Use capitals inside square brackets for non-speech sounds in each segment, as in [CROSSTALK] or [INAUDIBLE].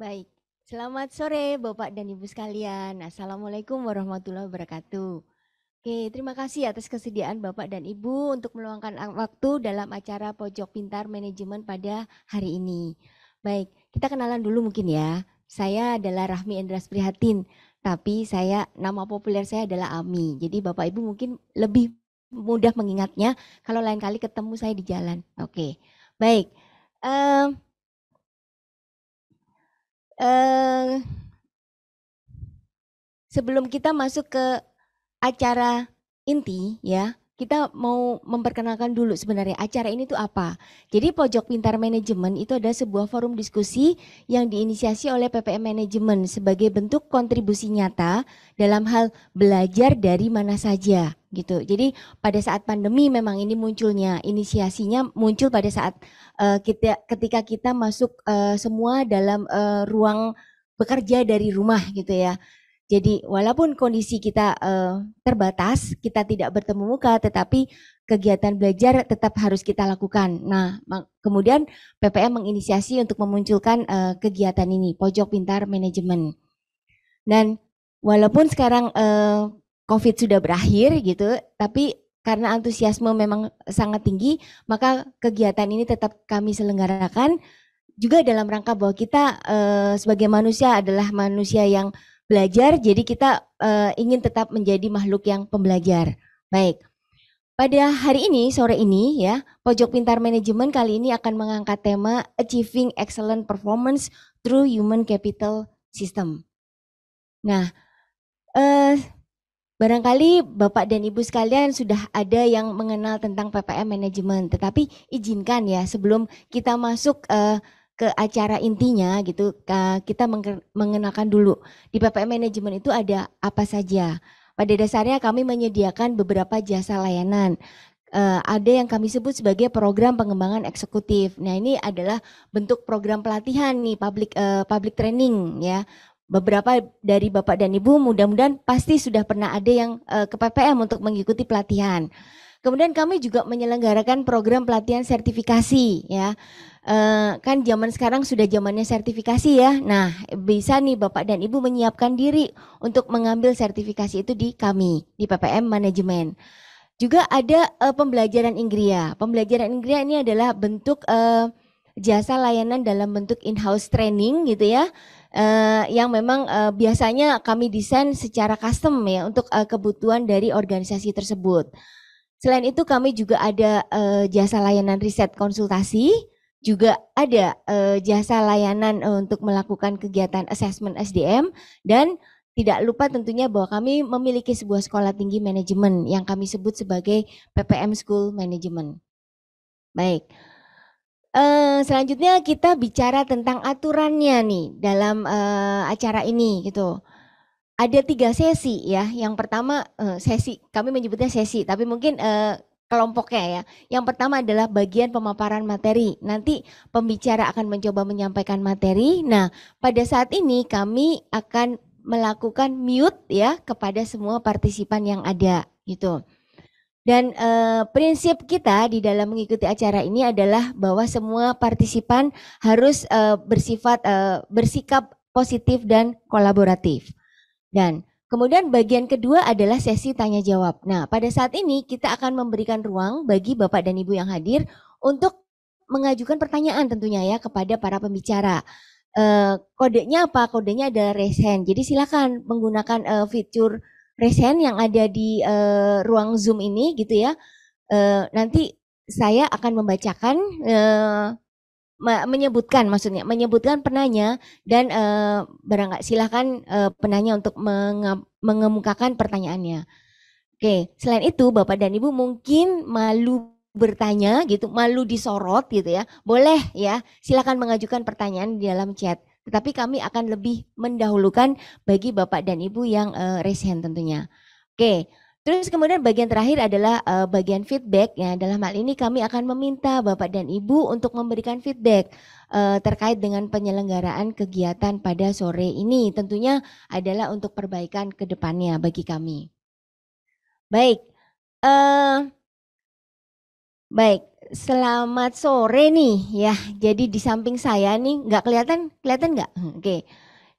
Baik, selamat sore Bapak dan Ibu sekalian. Assalamualaikum warahmatullahi wabarakatuh. Oke, terima kasih atas kesediaan Bapak dan Ibu untuk meluangkan waktu dalam acara Pojok Pintar Manajemen pada hari ini. Baik, kita kenalan dulu mungkin ya. Saya adalah Rahmi Endras Prihatin, tapi saya nama populer saya adalah Ami. Jadi Bapak Ibu mungkin lebih mudah mengingatnya kalau lain kali ketemu saya di jalan. Oke, baik. Um, sebelum kita masuk ke acara inti ya, kita mau memperkenalkan dulu sebenarnya acara ini tuh apa. Jadi Pojok Pintar Manajemen itu ada sebuah forum diskusi yang diinisiasi oleh PPM Manajemen sebagai bentuk kontribusi nyata dalam hal belajar dari mana saja gitu. Jadi pada saat pandemi memang ini munculnya, inisiasinya muncul pada saat uh, kita ketika kita masuk uh, semua dalam uh, ruang bekerja dari rumah gitu ya. Jadi walaupun kondisi kita uh, terbatas, kita tidak bertemu muka, tetapi kegiatan belajar tetap harus kita lakukan. Nah, kemudian PPM menginisiasi untuk memunculkan uh, kegiatan ini, pojok pintar manajemen. Dan walaupun sekarang uh, COVID sudah berakhir gitu, tapi karena antusiasme memang sangat tinggi, maka kegiatan ini tetap kami selenggarakan juga dalam rangka bahwa kita e, sebagai manusia adalah manusia yang belajar, jadi kita e, ingin tetap menjadi makhluk yang pembelajar. Baik. Pada hari ini, sore ini ya, Pojok Pintar Manajemen kali ini akan mengangkat tema Achieving Excellent Performance Through Human Capital System. Nah, eh, Barangkali Bapak dan Ibu sekalian sudah ada yang mengenal tentang PPM manajemen, tetapi izinkan ya sebelum kita masuk uh, ke acara intinya gitu, kita mengenalkan dulu di PPM manajemen itu ada apa saja. Pada dasarnya kami menyediakan beberapa jasa layanan. Uh, ada yang kami sebut sebagai program pengembangan eksekutif. Nah ini adalah bentuk program pelatihan nih, public uh, public training ya, beberapa dari Bapak dan Ibu mudah-mudahan pasti sudah pernah ada yang uh, ke PPM untuk mengikuti pelatihan. Kemudian kami juga menyelenggarakan program pelatihan sertifikasi ya. Uh, kan zaman sekarang sudah zamannya sertifikasi ya. Nah, bisa nih Bapak dan Ibu menyiapkan diri untuk mengambil sertifikasi itu di kami di PPM manajemen. Juga ada uh, pembelajaran Inggria. Pembelajaran Inggria ini adalah bentuk uh, jasa layanan dalam bentuk in-house training gitu ya uh, yang memang uh, biasanya kami desain secara custom ya untuk uh, kebutuhan dari organisasi tersebut. Selain itu kami juga ada uh, jasa layanan riset konsultasi, juga ada uh, jasa layanan untuk melakukan kegiatan assessment SDM dan tidak lupa tentunya bahwa kami memiliki sebuah sekolah tinggi manajemen yang kami sebut sebagai PPM School Management. Baik. Uh, selanjutnya kita bicara tentang aturannya nih dalam uh, acara ini gitu. Ada tiga sesi ya. Yang pertama uh, sesi, kami menyebutnya sesi, tapi mungkin uh, kelompoknya ya. Yang pertama adalah bagian pemaparan materi. Nanti pembicara akan mencoba menyampaikan materi. Nah, pada saat ini kami akan melakukan mute ya kepada semua partisipan yang ada gitu. Dan eh, prinsip kita di dalam mengikuti acara ini adalah bahwa semua partisipan harus eh, bersifat eh, bersikap positif dan kolaboratif. Dan Kemudian bagian kedua adalah sesi tanya jawab. Nah, pada saat ini kita akan memberikan ruang bagi Bapak dan Ibu yang hadir untuk mengajukan pertanyaan tentunya ya kepada para pembicara. E, kodenya apa? Kodenya adalah raise Jadi silakan menggunakan e, fitur presen yang ada di uh, ruang Zoom ini gitu ya. Uh, nanti saya akan membacakan uh, menyebutkan maksudnya menyebutkan penanya dan uh, barangkali silahkan uh, penanya untuk menge mengemukakan pertanyaannya. Oke, selain itu Bapak dan Ibu mungkin malu bertanya gitu, malu disorot gitu ya. Boleh ya, silakan mengajukan pertanyaan di dalam chat. Tetapi kami akan lebih mendahulukan bagi Bapak dan Ibu yang uh, raise tentunya. Oke, terus kemudian bagian terakhir adalah uh, bagian feedback. Ya, dalam hal ini kami akan meminta Bapak dan Ibu untuk memberikan feedback uh, terkait dengan penyelenggaraan kegiatan pada sore ini. Tentunya adalah untuk perbaikan ke depannya bagi kami. Baik. Uh, baik. Selamat sore nih ya. Jadi di samping saya nih nggak kelihatan, kelihatan nggak? Hmm, oke.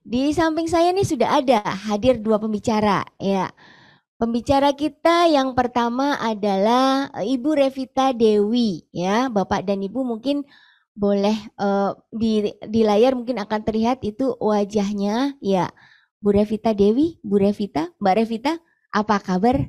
Di samping saya nih sudah ada hadir dua pembicara ya. Pembicara kita yang pertama adalah eh, Ibu Revita Dewi ya. Bapak dan Ibu mungkin boleh uh, di di layar mungkin akan terlihat itu wajahnya ya. Bu Revita Dewi, Bu Revita, Mbak Revita, apa kabar?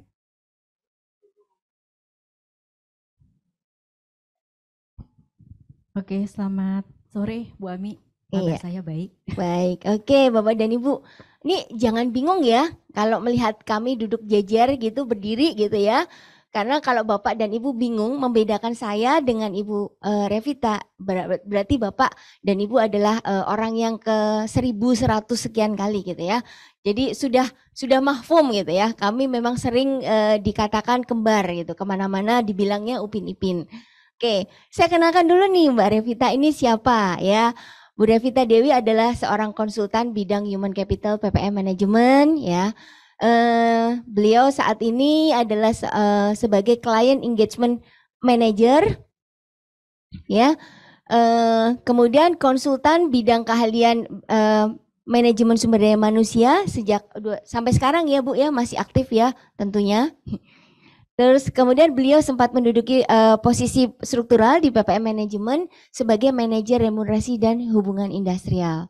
Oke, selamat sore Bu Ami. Kabar iya. saya baik. Baik. Oke, Bapak dan Ibu. Ini jangan bingung ya kalau melihat kami duduk jejer gitu, berdiri gitu ya. Karena kalau Bapak dan Ibu bingung membedakan saya dengan Ibu uh, Revita, ber berarti Bapak dan Ibu adalah uh, orang yang ke 1100 sekian kali gitu ya. Jadi sudah sudah mahfum gitu ya. Kami memang sering uh, dikatakan kembar gitu, kemana-mana dibilangnya upin-ipin. Oke, saya kenalkan dulu nih Mbak Revita ini siapa ya. Bu Revita Dewi adalah seorang konsultan bidang Human Capital PPM Management ya. Uh, beliau saat ini adalah uh, sebagai Client Engagement Manager ya. Uh, kemudian konsultan bidang keahlian uh, manajemen sumber daya manusia sejak sampai sekarang ya Bu ya masih aktif ya tentunya. Terus kemudian beliau sempat menduduki uh, posisi struktural di PPM Manajemen sebagai manajer remunerasi dan hubungan industrial.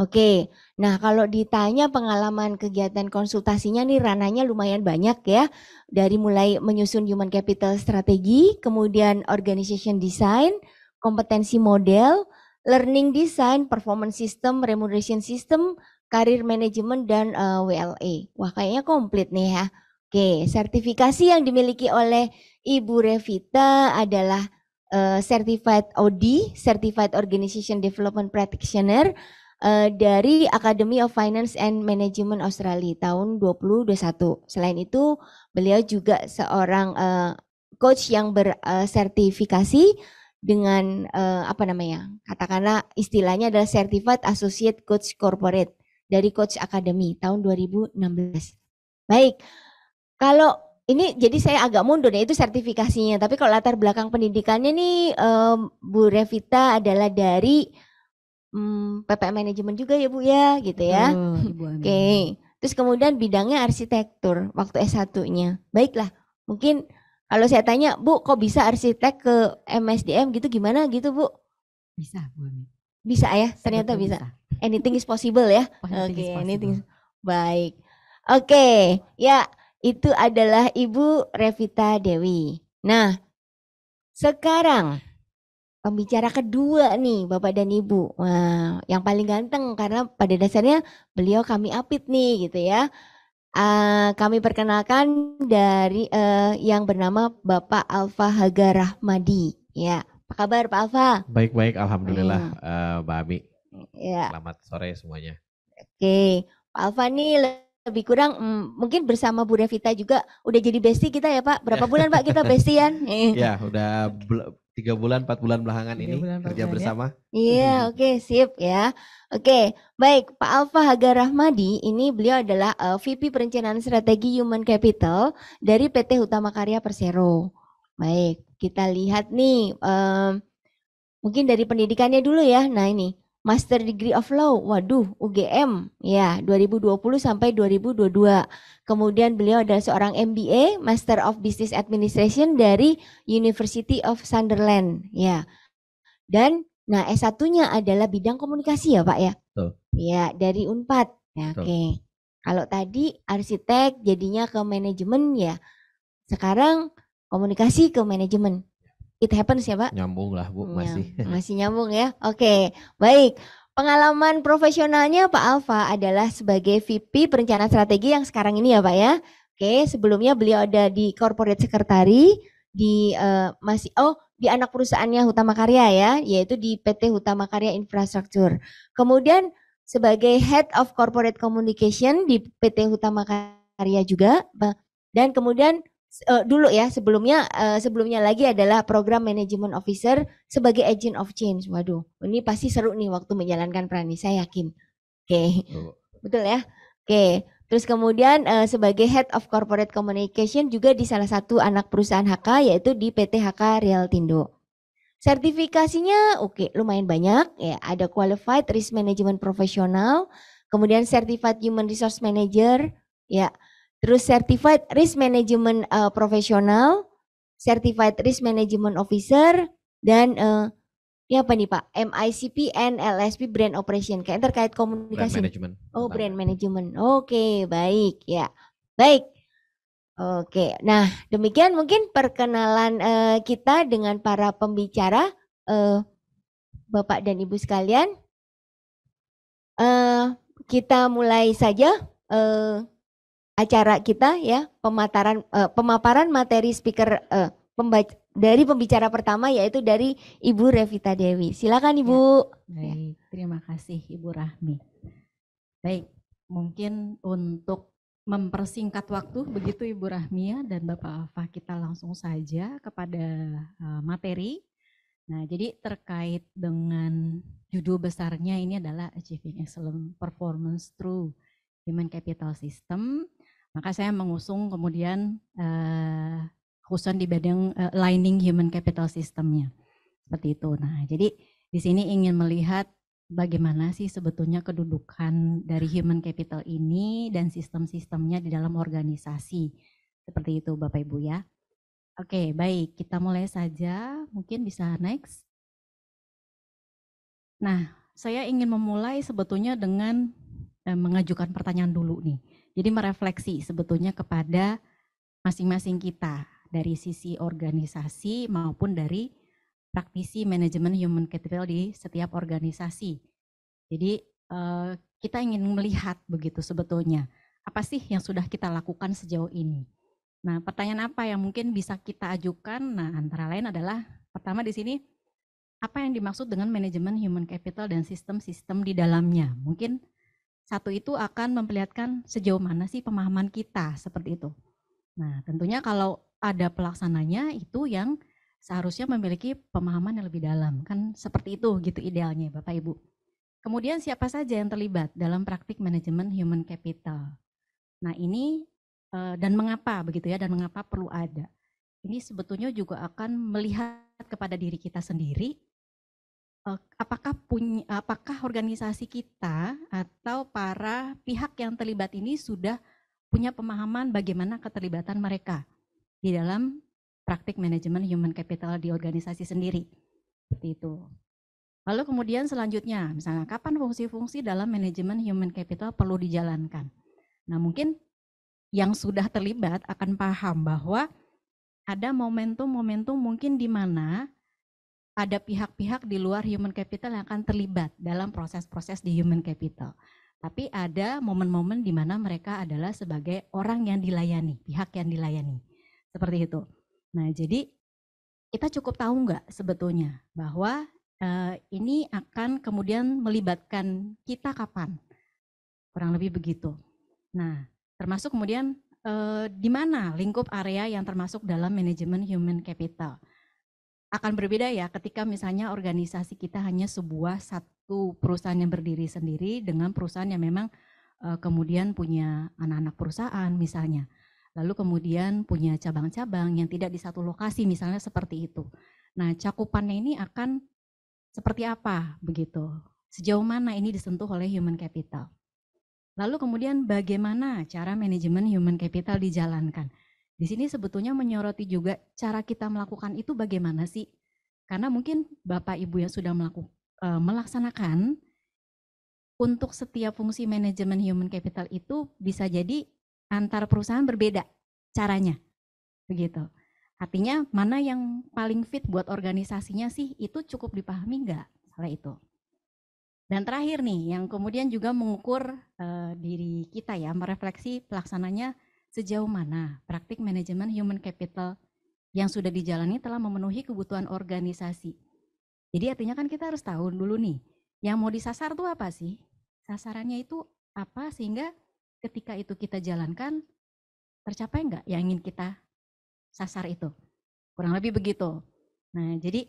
Oke, nah kalau ditanya pengalaman kegiatan konsultasinya nih ranahnya lumayan banyak ya. Dari mulai menyusun human capital strategi, kemudian organization design, kompetensi model, learning design, performance system, remuneration system, career management dan uh, eh, WLA. Wah kayaknya komplit nih ya. Oke, sertifikasi yang dimiliki oleh Ibu Revita adalah uh, Certified OD, Certified Organization Development Practitioner uh, dari Academy of Finance and Management Australia tahun 2021. Selain itu, beliau juga seorang uh, coach yang bersertifikasi dengan uh, apa namanya? Katakanlah istilahnya adalah Certified Associate Coach Corporate dari Coach Academy tahun 2016. Baik, kalau ini jadi saya agak mundur ya itu sertifikasinya. Tapi kalau latar belakang pendidikannya nih um, Bu Revita adalah dari um, mm, PPM manajemen juga ya Bu ya, gitu ya. Oh, [LAUGHS] Oke. Okay. Terus kemudian bidangnya arsitektur waktu S1-nya. Baiklah, mungkin kalau saya tanya, Bu, kok bisa arsitek ke MSDM gitu gimana gitu, Bu? Bisa, Bu. Bisa ya, ternyata bisa. bisa. Anything is possible ya. Oke, okay, anything. Baik. Oke, okay. ya itu adalah Ibu Revita Dewi. Nah, sekarang pembicara kedua nih Bapak dan Ibu. Wah, yang paling ganteng karena pada dasarnya beliau kami apit nih gitu ya. Uh, kami perkenalkan dari uh, yang bernama Bapak Alfa Haga Rahmadi. Ya, apa kabar Pak Alfa? Baik-baik, alhamdulillah hmm. uh, Ami. Ya. Selamat sore semuanya. Oke, Pak Alfa nih lebih kurang mm, mungkin bersama Bu Revita juga udah jadi bestie kita ya Pak. Berapa bulan Pak kita bestian? [LAUGHS] Iya. ya udah tiga bulan empat bulan belakangan ini bulan, kerja bulan, ya. bersama. Iya yeah, oke okay, sip ya. Oke okay, baik Pak Alfa Haga Rahmadi ini beliau adalah uh, eh, VP Perencanaan Strategi Human Capital dari PT Utama Karya Persero. Baik kita lihat nih um, mungkin dari pendidikannya dulu ya. Nah ini Master Degree of Law, waduh, UGM, ya, 2020 sampai 2022. Kemudian beliau adalah seorang MBA, Master of Business Administration dari University of Sunderland, ya. Dan, nah S1-nya adalah bidang komunikasi ya Pak ya? Betul. Ya, dari UNPAD, ya, oke. Okay. Kalau tadi arsitek jadinya ke manajemen ya, sekarang komunikasi ke manajemen it happens ya Pak? Nyambung lah Bu, hmm, masih. Ya, masih nyambung ya. Oke, baik. Pengalaman profesionalnya Pak Alfa adalah sebagai VP perencana Strategi yang sekarang ini ya Pak ya. Oke, sebelumnya beliau ada di Corporate sekretari di uh, masih oh di anak perusahaannya Hutama Karya ya, yaitu di PT Hutama Karya Infrastruktur. Kemudian sebagai Head of Corporate Communication di PT Hutama Karya juga dan kemudian uh, dulu ya sebelumnya uh, sebelumnya lagi adalah program manajemen officer sebagai agent of change. Waduh, ini pasti seru nih waktu menjalankan peran ini saya yakin. Oke. Okay. Betul ya? Oke. Okay. Terus kemudian uh, sebagai head of corporate communication juga di salah satu anak perusahaan HK yaitu di PT HK Real Tindo. Sertifikasinya oke okay, lumayan banyak ya, ada qualified risk management profesional, kemudian certified human resource manager ya. Terus Certified Risk Management uh, Profesional, Certified Risk Management Officer, dan uh, ini apa nih Pak? MICP and LSP Brand Operation, kayak terkait komunikasi. Brand Management. Oh, Brand Management. Oke, okay, baik ya. Baik. Oke, nah demikian mungkin perkenalan uh, kita dengan para pembicara, uh, Bapak dan Ibu sekalian. Uh, kita mulai saja. Uh, acara kita ya pemaparan uh, eh, pemaparan materi speaker uh, eh, pembaca, dari pembicara pertama yaitu dari Ibu Revita Dewi. Silakan Ibu. Ya, ya, baik, terima kasih Ibu Rahmi. Baik, mungkin untuk mempersingkat waktu begitu Ibu Rahmi ya dan Bapak Alfa kita langsung saja kepada eh, materi. Nah, jadi terkait dengan judul besarnya ini adalah Achieving Excellent Performance Through Human Capital System. Maka saya mengusung kemudian uh, khususan di bidang uh, lining human capital sistemnya seperti itu. Nah, jadi di sini ingin melihat bagaimana sih sebetulnya kedudukan dari human capital ini dan sistem-sistemnya di dalam organisasi seperti itu, Bapak Ibu ya. Oke, baik kita mulai saja. Mungkin bisa next. Nah, saya ingin memulai sebetulnya dengan eh, mengajukan pertanyaan dulu nih jadi merefleksi sebetulnya kepada masing-masing kita dari sisi organisasi maupun dari praktisi manajemen human capital di setiap organisasi. Jadi eh, kita ingin melihat begitu sebetulnya apa sih yang sudah kita lakukan sejauh ini. Nah, pertanyaan apa yang mungkin bisa kita ajukan? Nah, antara lain adalah pertama di sini apa yang dimaksud dengan manajemen human capital dan sistem-sistem di dalamnya? Mungkin satu itu akan memperlihatkan sejauh mana sih pemahaman kita seperti itu. Nah, tentunya kalau ada pelaksananya itu yang seharusnya memiliki pemahaman yang lebih dalam, kan seperti itu gitu idealnya Bapak Ibu. Kemudian siapa saja yang terlibat dalam praktik manajemen human capital? Nah, ini eh, dan mengapa begitu ya dan mengapa perlu ada. Ini sebetulnya juga akan melihat kepada diri kita sendiri Eh, apakah punya apakah organisasi kita atau para pihak yang terlibat ini sudah punya pemahaman bagaimana keterlibatan mereka di dalam praktik manajemen human capital di organisasi sendiri. Seperti itu. Lalu kemudian selanjutnya, misalnya kapan fungsi-fungsi dalam manajemen human capital perlu dijalankan. Nah mungkin yang sudah terlibat akan paham bahwa ada momentum-momentum mungkin di mana ada pihak-pihak di luar human capital yang akan terlibat dalam proses-proses di human capital. Tapi ada momen-momen di mana mereka adalah sebagai orang yang dilayani, pihak yang dilayani. Seperti itu. Nah, jadi kita cukup tahu nggak sebetulnya bahwa eh, ini akan kemudian melibatkan kita kapan? Kurang lebih begitu. Nah, termasuk kemudian eh, di mana lingkup area yang termasuk dalam manajemen human capital akan berbeda ya ketika misalnya organisasi kita hanya sebuah satu perusahaan yang berdiri sendiri dengan perusahaan yang memang uh, kemudian punya anak-anak perusahaan misalnya. Lalu kemudian punya cabang-cabang yang tidak di satu lokasi misalnya seperti itu. Nah, cakupannya ini akan seperti apa begitu? Sejauh mana ini disentuh oleh human capital? Lalu kemudian bagaimana cara manajemen human capital dijalankan? Di sini sebetulnya menyoroti juga cara kita melakukan itu bagaimana sih? Karena mungkin Bapak Ibu yang sudah e, melaksanakan untuk setiap fungsi manajemen human capital itu bisa jadi antar perusahaan berbeda caranya. Begitu. Artinya mana yang paling fit buat organisasinya sih itu cukup dipahami nggak Salah itu. Dan terakhir nih, yang kemudian juga mengukur e, diri kita ya, merefleksi pelaksananya sejauh mana praktik manajemen human capital yang sudah dijalani telah memenuhi kebutuhan organisasi. Jadi artinya kan kita harus tahu dulu nih, yang mau disasar tuh apa sih? Sasarannya itu apa sehingga ketika itu kita jalankan tercapai nggak yang ingin kita sasar itu? Kurang lebih begitu. Nah, jadi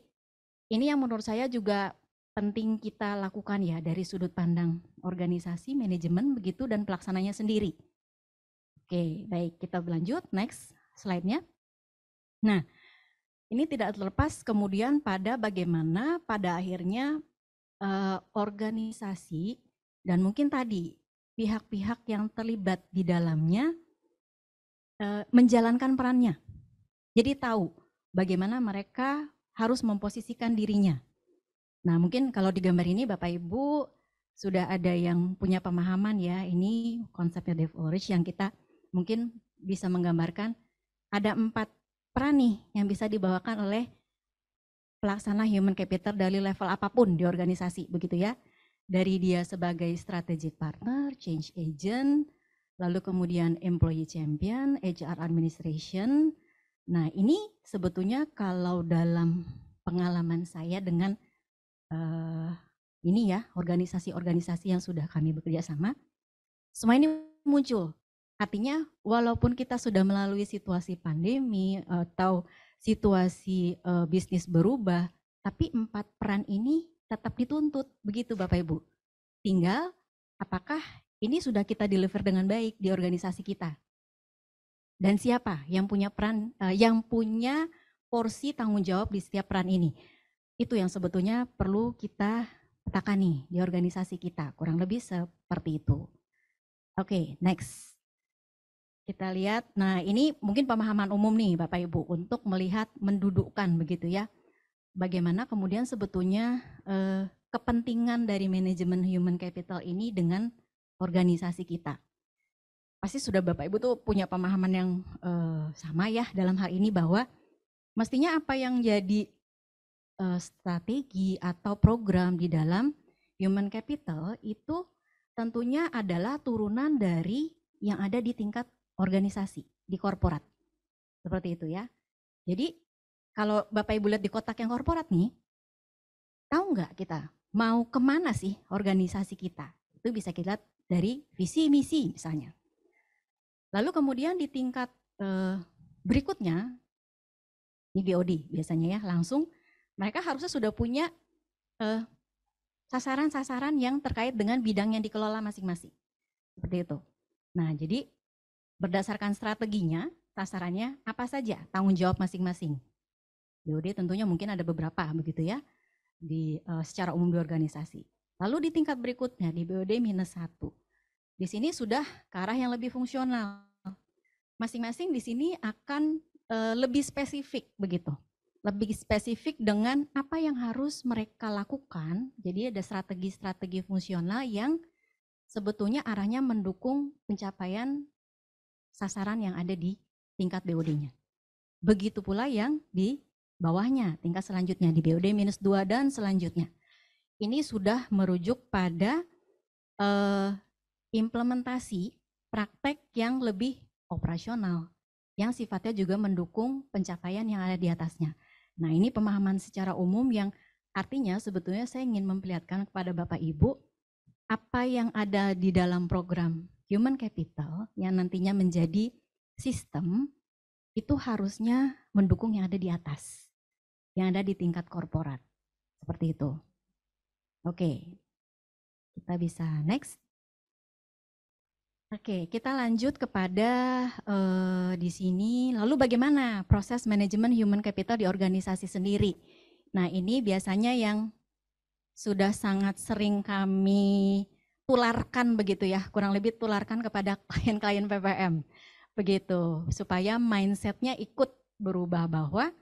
ini yang menurut saya juga penting kita lakukan ya dari sudut pandang organisasi, manajemen begitu dan pelaksananya sendiri. Oke, baik. Kita berlanjut. Next slide-nya. Nah, ini tidak terlepas kemudian pada bagaimana pada akhirnya eh, organisasi dan mungkin tadi pihak-pihak yang terlibat di dalamnya eh, menjalankan perannya. Jadi tahu bagaimana mereka harus memposisikan dirinya. Nah, mungkin kalau di gambar ini Bapak Ibu sudah ada yang punya pemahaman ya, ini konsepnya dev origin yang kita mungkin bisa menggambarkan ada empat peran nih yang bisa dibawakan oleh pelaksana human capital dari level apapun di organisasi begitu ya dari dia sebagai strategic partner, change agent, lalu kemudian employee champion, HR administration. Nah, ini sebetulnya kalau dalam pengalaman saya dengan uh, ini ya, organisasi-organisasi yang sudah kami bekerja sama, semua ini muncul Artinya walaupun kita sudah melalui situasi pandemi atau situasi eh, bisnis berubah, tapi empat peran ini tetap dituntut. Begitu Bapak Ibu. Tinggal apakah ini sudah kita deliver dengan baik di organisasi kita? Dan siapa yang punya peran eh, yang punya porsi tanggung jawab di setiap peran ini? Itu yang sebetulnya perlu kita petakan nih di organisasi kita, kurang lebih seperti itu. Oke, okay, next. Kita lihat, nah ini mungkin pemahaman umum nih Bapak Ibu untuk melihat mendudukkan begitu ya. Bagaimana kemudian sebetulnya eh, kepentingan dari manajemen human capital ini dengan organisasi kita. Pasti sudah Bapak Ibu tuh punya pemahaman yang eh, sama ya dalam hal ini bahwa mestinya apa yang jadi eh, strategi atau program di dalam human capital itu tentunya adalah turunan dari yang ada di tingkat organisasi, di korporat. Seperti itu ya. Jadi kalau Bapak Ibu lihat di kotak yang korporat nih, tahu nggak kita mau kemana sih organisasi kita? Itu bisa kita lihat dari visi misi misalnya. Lalu kemudian di tingkat eh, berikutnya, ini BOD biasanya ya, langsung mereka harusnya sudah punya eh, sasaran-sasaran yang terkait dengan bidang yang dikelola masing-masing. Seperti itu. Nah, jadi berdasarkan strateginya, sasarannya apa saja, tanggung jawab masing-masing. BOD tentunya mungkin ada beberapa begitu ya di uh, secara umum di organisasi. Lalu di tingkat berikutnya di BOD minus satu. Di sini sudah ke arah yang lebih fungsional. Masing-masing di sini akan uh, lebih spesifik begitu. Lebih spesifik dengan apa yang harus mereka lakukan. Jadi ada strategi-strategi fungsional yang sebetulnya arahnya mendukung pencapaian sasaran yang ada di tingkat BOD-nya. Begitu pula yang di bawahnya, tingkat selanjutnya di BOD minus 2 dan selanjutnya. Ini sudah merujuk pada uh, implementasi praktek yang lebih operasional, yang sifatnya juga mendukung pencapaian yang ada di atasnya. Nah ini pemahaman secara umum yang artinya sebetulnya saya ingin memperlihatkan kepada Bapak Ibu apa yang ada di dalam program human capital yang nantinya menjadi sistem itu harusnya mendukung yang ada di atas, yang ada di tingkat korporat. Seperti itu. Oke, kita bisa next. Oke, kita lanjut kepada uh, di sini. Lalu bagaimana proses manajemen human capital di organisasi sendiri? Nah, ini biasanya yang sudah sangat sering kami tularkan begitu ya, kurang lebih tularkan kepada klien-klien PPM. Begitu, supaya mindsetnya ikut berubah bahwa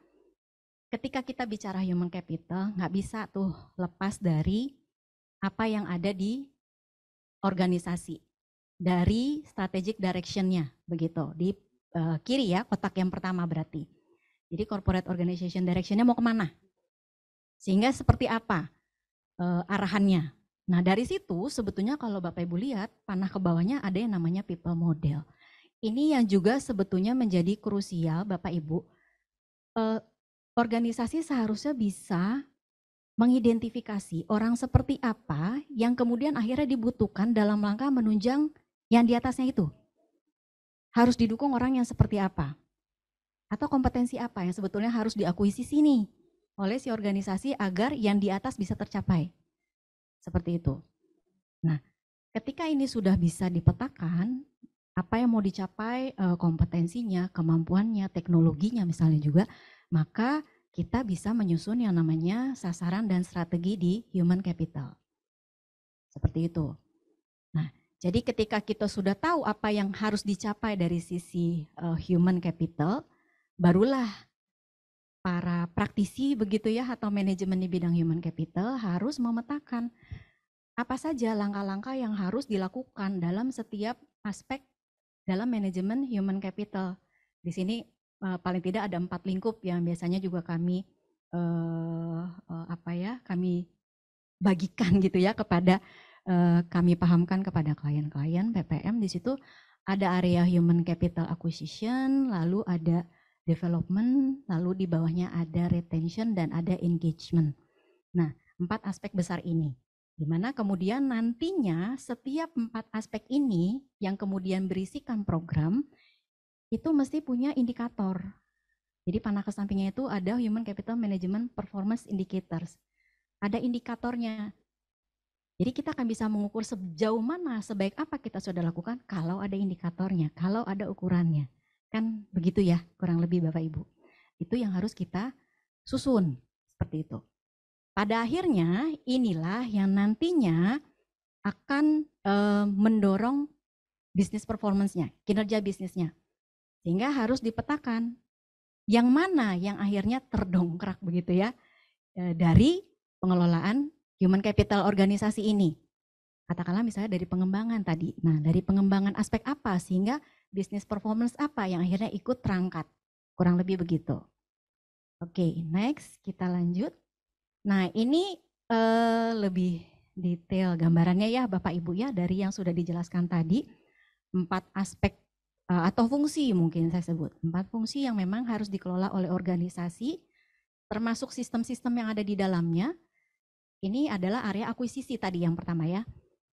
ketika kita bicara human capital, nggak bisa tuh lepas dari apa yang ada di organisasi, dari strategic directionnya, begitu, di uh, kiri ya, kotak yang pertama berarti. Jadi corporate organization directionnya mau kemana? Sehingga seperti apa uh, arahannya Nah dari situ sebetulnya kalau Bapak Ibu lihat panah ke bawahnya ada yang namanya people model. Ini yang juga sebetulnya menjadi krusial Bapak Ibu. Eh, organisasi seharusnya bisa mengidentifikasi orang seperti apa yang kemudian akhirnya dibutuhkan dalam langkah menunjang yang di atasnya itu. Harus didukung orang yang seperti apa? Atau kompetensi apa yang sebetulnya harus diakuisisi nih oleh si organisasi agar yang di atas bisa tercapai. Seperti itu. Nah, ketika ini sudah bisa dipetakan, apa yang mau dicapai eh, kompetensinya, kemampuannya, teknologinya misalnya juga, maka kita bisa menyusun yang namanya sasaran dan strategi di human capital. Seperti itu. Nah, jadi ketika kita sudah tahu apa yang harus dicapai dari sisi eh, human capital, barulah para praktisi begitu ya atau manajemen di bidang human capital harus memetakan apa saja langkah-langkah yang harus dilakukan dalam setiap aspek dalam manajemen human capital. Di sini eh, paling tidak ada empat lingkup yang biasanya juga kami uh, apa ya kami bagikan gitu ya kepada uh, kami pahamkan kepada klien-klien PPM di situ ada area human capital acquisition, lalu ada development, lalu di bawahnya ada retention dan ada engagement. Nah, empat aspek besar ini. Dimana kemudian nantinya setiap empat aspek ini yang kemudian berisikan program itu mesti punya indikator. Jadi panah sampingnya itu ada Human Capital Management Performance Indicators. Ada indikatornya. Jadi kita akan bisa mengukur sejauh mana, sebaik apa kita sudah lakukan kalau ada indikatornya, kalau ada ukurannya. Kan begitu ya, kurang lebih Bapak Ibu. Itu yang harus kita susun seperti itu. Pada akhirnya inilah yang nantinya akan e, mendorong bisnis performance-nya, kinerja bisnisnya. Sehingga harus dipetakan yang mana yang akhirnya terdongkrak begitu ya e, dari pengelolaan human capital organisasi ini. Katakanlah misalnya dari pengembangan tadi. Nah, dari pengembangan aspek apa sehingga bisnis performance apa yang akhirnya ikut terangkat. Kurang lebih begitu. Oke, okay, next kita lanjut. Nah, ini uh, lebih detail gambarannya ya Bapak Ibu ya dari yang sudah dijelaskan tadi empat aspek uh, atau fungsi mungkin saya sebut. Empat fungsi yang memang harus dikelola oleh organisasi termasuk sistem-sistem yang ada di dalamnya. Ini adalah area akuisisi tadi yang pertama ya.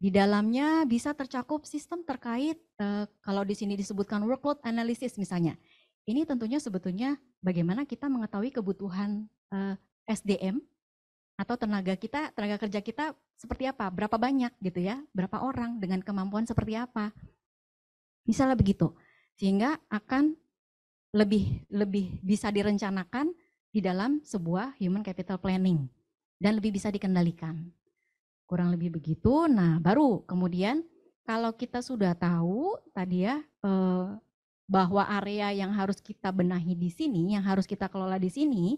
Di dalamnya bisa tercakup sistem terkait uh, kalau di sini disebutkan workload analysis misalnya. Ini tentunya sebetulnya bagaimana kita mengetahui kebutuhan uh, eh, SDM atau tenaga kita, tenaga kerja kita seperti apa, berapa banyak gitu ya, berapa orang dengan kemampuan seperti apa. Misalnya begitu. Sehingga akan lebih lebih bisa direncanakan di dalam sebuah human capital planning dan lebih bisa dikendalikan. Kurang lebih begitu. Nah, baru kemudian kalau kita sudah tahu tadi ya eh, bahwa area yang harus kita benahi di sini, yang harus kita kelola di sini,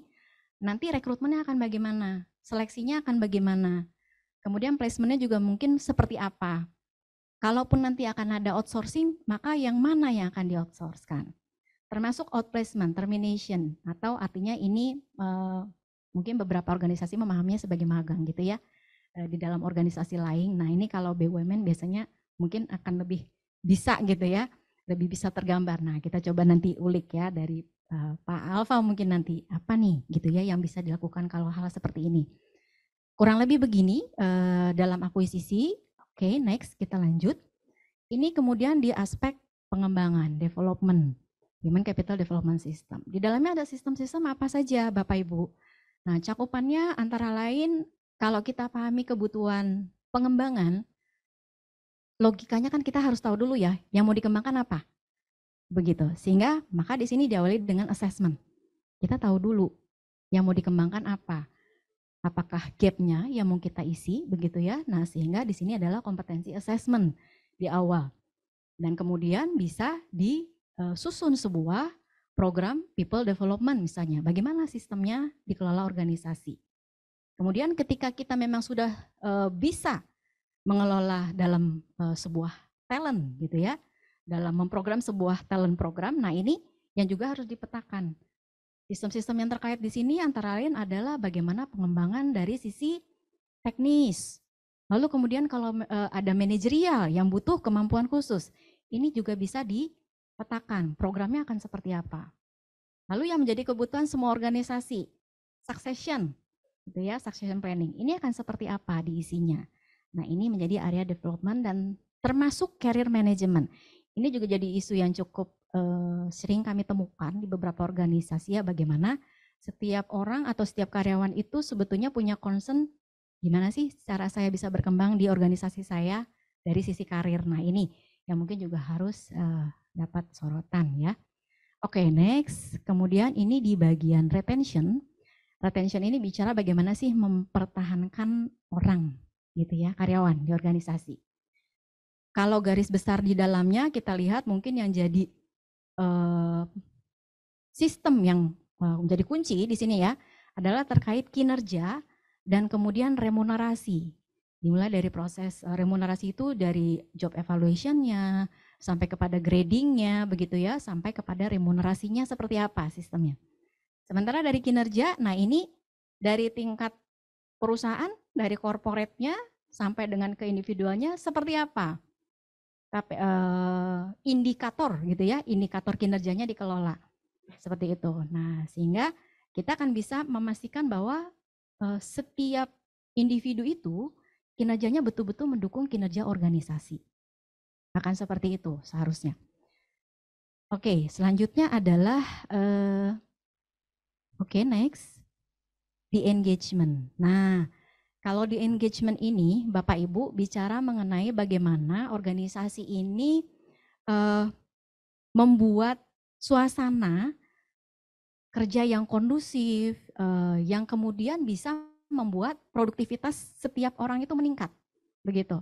nanti rekrutmennya akan bagaimana, seleksinya akan bagaimana, kemudian placementnya juga mungkin seperti apa. Kalaupun nanti akan ada outsourcing, maka yang mana yang akan dioutsourcekan? Termasuk outplacement, termination, atau artinya ini eh, mungkin beberapa organisasi memahaminya sebagai magang gitu ya. Eh, di dalam organisasi lain. Nah, ini kalau BUMN biasanya mungkin akan lebih bisa gitu ya, lebih bisa tergambar. Nah, kita coba nanti ulik ya dari uh, Pak Alfa mungkin nanti apa nih gitu ya yang bisa dilakukan kalau hal seperti ini. Kurang lebih begini uh, dalam akuisisi. Oke, okay, next kita lanjut. Ini kemudian di aspek pengembangan, development, human capital development system. Di dalamnya ada sistem-sistem apa saja, Bapak Ibu? Nah, cakupannya antara lain kalau kita pahami kebutuhan pengembangan, logikanya kan kita harus tahu dulu ya, yang mau dikembangkan apa. Begitu. Sehingga maka di sini diawali dengan assessment. Kita tahu dulu yang mau dikembangkan apa. Apakah gapnya yang mau kita isi, begitu ya. Nah, sehingga di sini adalah kompetensi assessment di awal. Dan kemudian bisa disusun e, sebuah program people development misalnya. Bagaimana sistemnya dikelola organisasi Kemudian ketika kita memang sudah eh, bisa mengelola dalam eh, sebuah talent gitu ya, dalam memprogram sebuah talent program, nah ini yang juga harus dipetakan. Sistem-sistem yang terkait di sini antara lain adalah bagaimana pengembangan dari sisi teknis. Lalu kemudian kalau eh, ada manajerial yang butuh kemampuan khusus, ini juga bisa dipetakan programnya akan seperti apa. Lalu yang menjadi kebutuhan semua organisasi, succession, gitu ya succession planning ini akan seperti apa di isinya? nah ini menjadi area development dan termasuk career management ini juga jadi isu yang cukup uh, sering kami temukan di beberapa organisasi ya bagaimana setiap orang atau setiap karyawan itu sebetulnya punya concern gimana sih cara saya bisa berkembang di organisasi saya dari sisi karir nah ini yang mungkin juga harus uh, dapat sorotan ya oke okay, next kemudian ini di bagian retention Retention ini bicara bagaimana sih mempertahankan orang gitu ya, karyawan di organisasi. Kalau garis besar di dalamnya kita lihat mungkin yang jadi uh, sistem yang eh, menjadi kunci di sini ya adalah terkait kinerja dan kemudian remunerasi. Dimulai dari proses eh, remunerasi itu dari job evaluationnya sampai kepada gradingnya begitu ya, sampai kepada remunerasinya seperti apa sistemnya. Sementara dari kinerja, nah ini dari tingkat perusahaan, dari korporatnya sampai dengan ke individualnya seperti apa? Tapi eh, indikator gitu ya, indikator kinerjanya dikelola seperti itu. Nah sehingga kita akan bisa memastikan bahwa eh, setiap individu itu kinerjanya betul-betul mendukung kinerja organisasi. Akan seperti itu seharusnya. Oke, selanjutnya adalah eh, Oke, okay, next. Di engagement. Nah, kalau di engagement ini Bapak Ibu bicara mengenai bagaimana organisasi ini uh, membuat suasana kerja yang kondusif uh, yang kemudian bisa membuat produktivitas setiap orang itu meningkat. Begitu.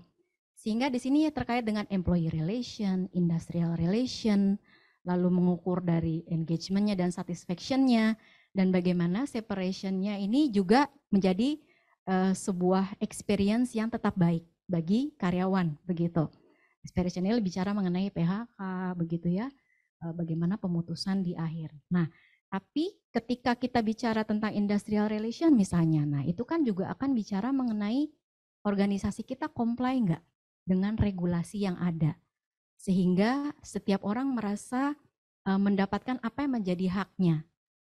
Sehingga di sini terkait dengan employee relation, industrial relation, lalu mengukur dari engagementnya dan satisfactionnya, dan bagaimana separationnya ini juga menjadi uh, sebuah experience yang tetap baik bagi karyawan begitu. Separation ini bicara mengenai PHK begitu ya, uh, bagaimana pemutusan di akhir. Nah, tapi ketika kita bicara tentang industrial relation misalnya, nah itu kan juga akan bicara mengenai organisasi kita comply nggak dengan regulasi yang ada. Sehingga setiap orang merasa eh, mendapatkan apa yang menjadi haknya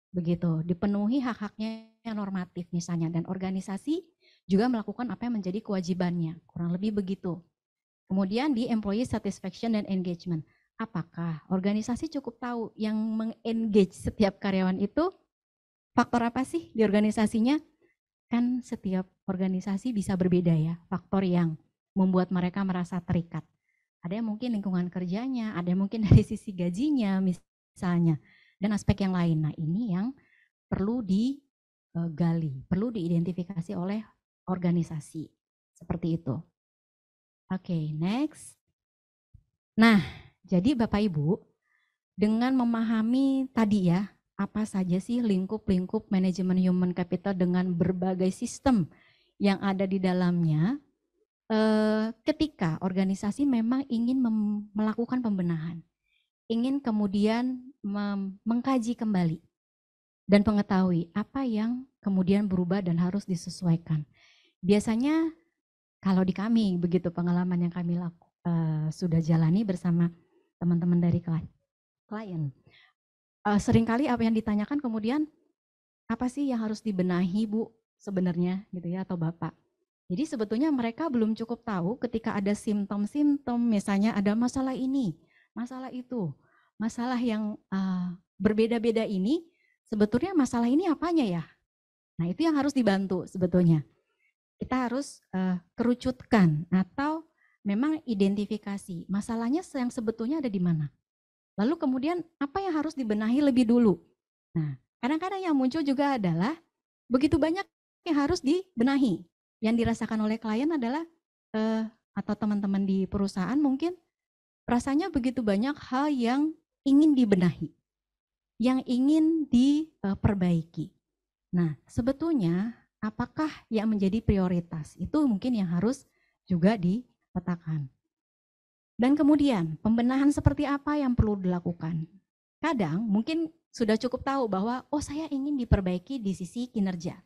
begitu dipenuhi hak-haknya yang normatif misalnya dan organisasi juga melakukan apa yang menjadi kewajibannya kurang lebih begitu kemudian di employee satisfaction dan engagement apakah organisasi cukup tahu yang mengengage setiap karyawan itu faktor apa sih di organisasinya kan setiap organisasi bisa berbeda ya faktor yang membuat mereka merasa terikat ada yang mungkin lingkungan kerjanya ada yang mungkin [LAUGHS] dari sisi gajinya misalnya dan aspek yang lain. Nah, ini yang perlu digali, eh, perlu diidentifikasi oleh organisasi. Seperti itu. Oke, okay, next. Nah, jadi Bapak Ibu, dengan memahami tadi ya, apa saja sih lingkup-lingkup manajemen human capital dengan berbagai sistem yang ada di dalamnya, eh, ketika organisasi memang ingin melakukan pembenahan ingin kemudian mengkaji kembali dan mengetahui apa yang kemudian berubah dan harus disesuaikan. Biasanya kalau di kami begitu pengalaman yang kami laku, uh, sudah jalani bersama teman-teman dari klien. Uh, seringkali apa yang ditanyakan kemudian apa sih yang harus dibenahi Bu sebenarnya gitu ya atau Bapak. Jadi sebetulnya mereka belum cukup tahu ketika ada simptom-simptom misalnya ada masalah ini, masalah itu. Masalah yang uh, berbeda-beda ini, sebetulnya masalah ini apanya ya? Nah itu yang harus dibantu sebetulnya. Kita harus uh, kerucutkan atau memang identifikasi masalahnya yang sebetulnya ada di mana. Lalu kemudian apa yang harus dibenahi lebih dulu. Nah kadang-kadang yang muncul juga adalah begitu banyak yang harus dibenahi. Yang dirasakan oleh klien adalah eh, atau teman-teman di perusahaan mungkin rasanya begitu banyak hal yang ingin dibenahi, yang ingin diperbaiki. Eh, nah, sebetulnya apakah yang menjadi prioritas? Itu mungkin yang harus juga dipetakan. Dan kemudian, pembenahan seperti apa yang perlu dilakukan? Kadang mungkin sudah cukup tahu bahwa, oh saya ingin diperbaiki di sisi kinerja.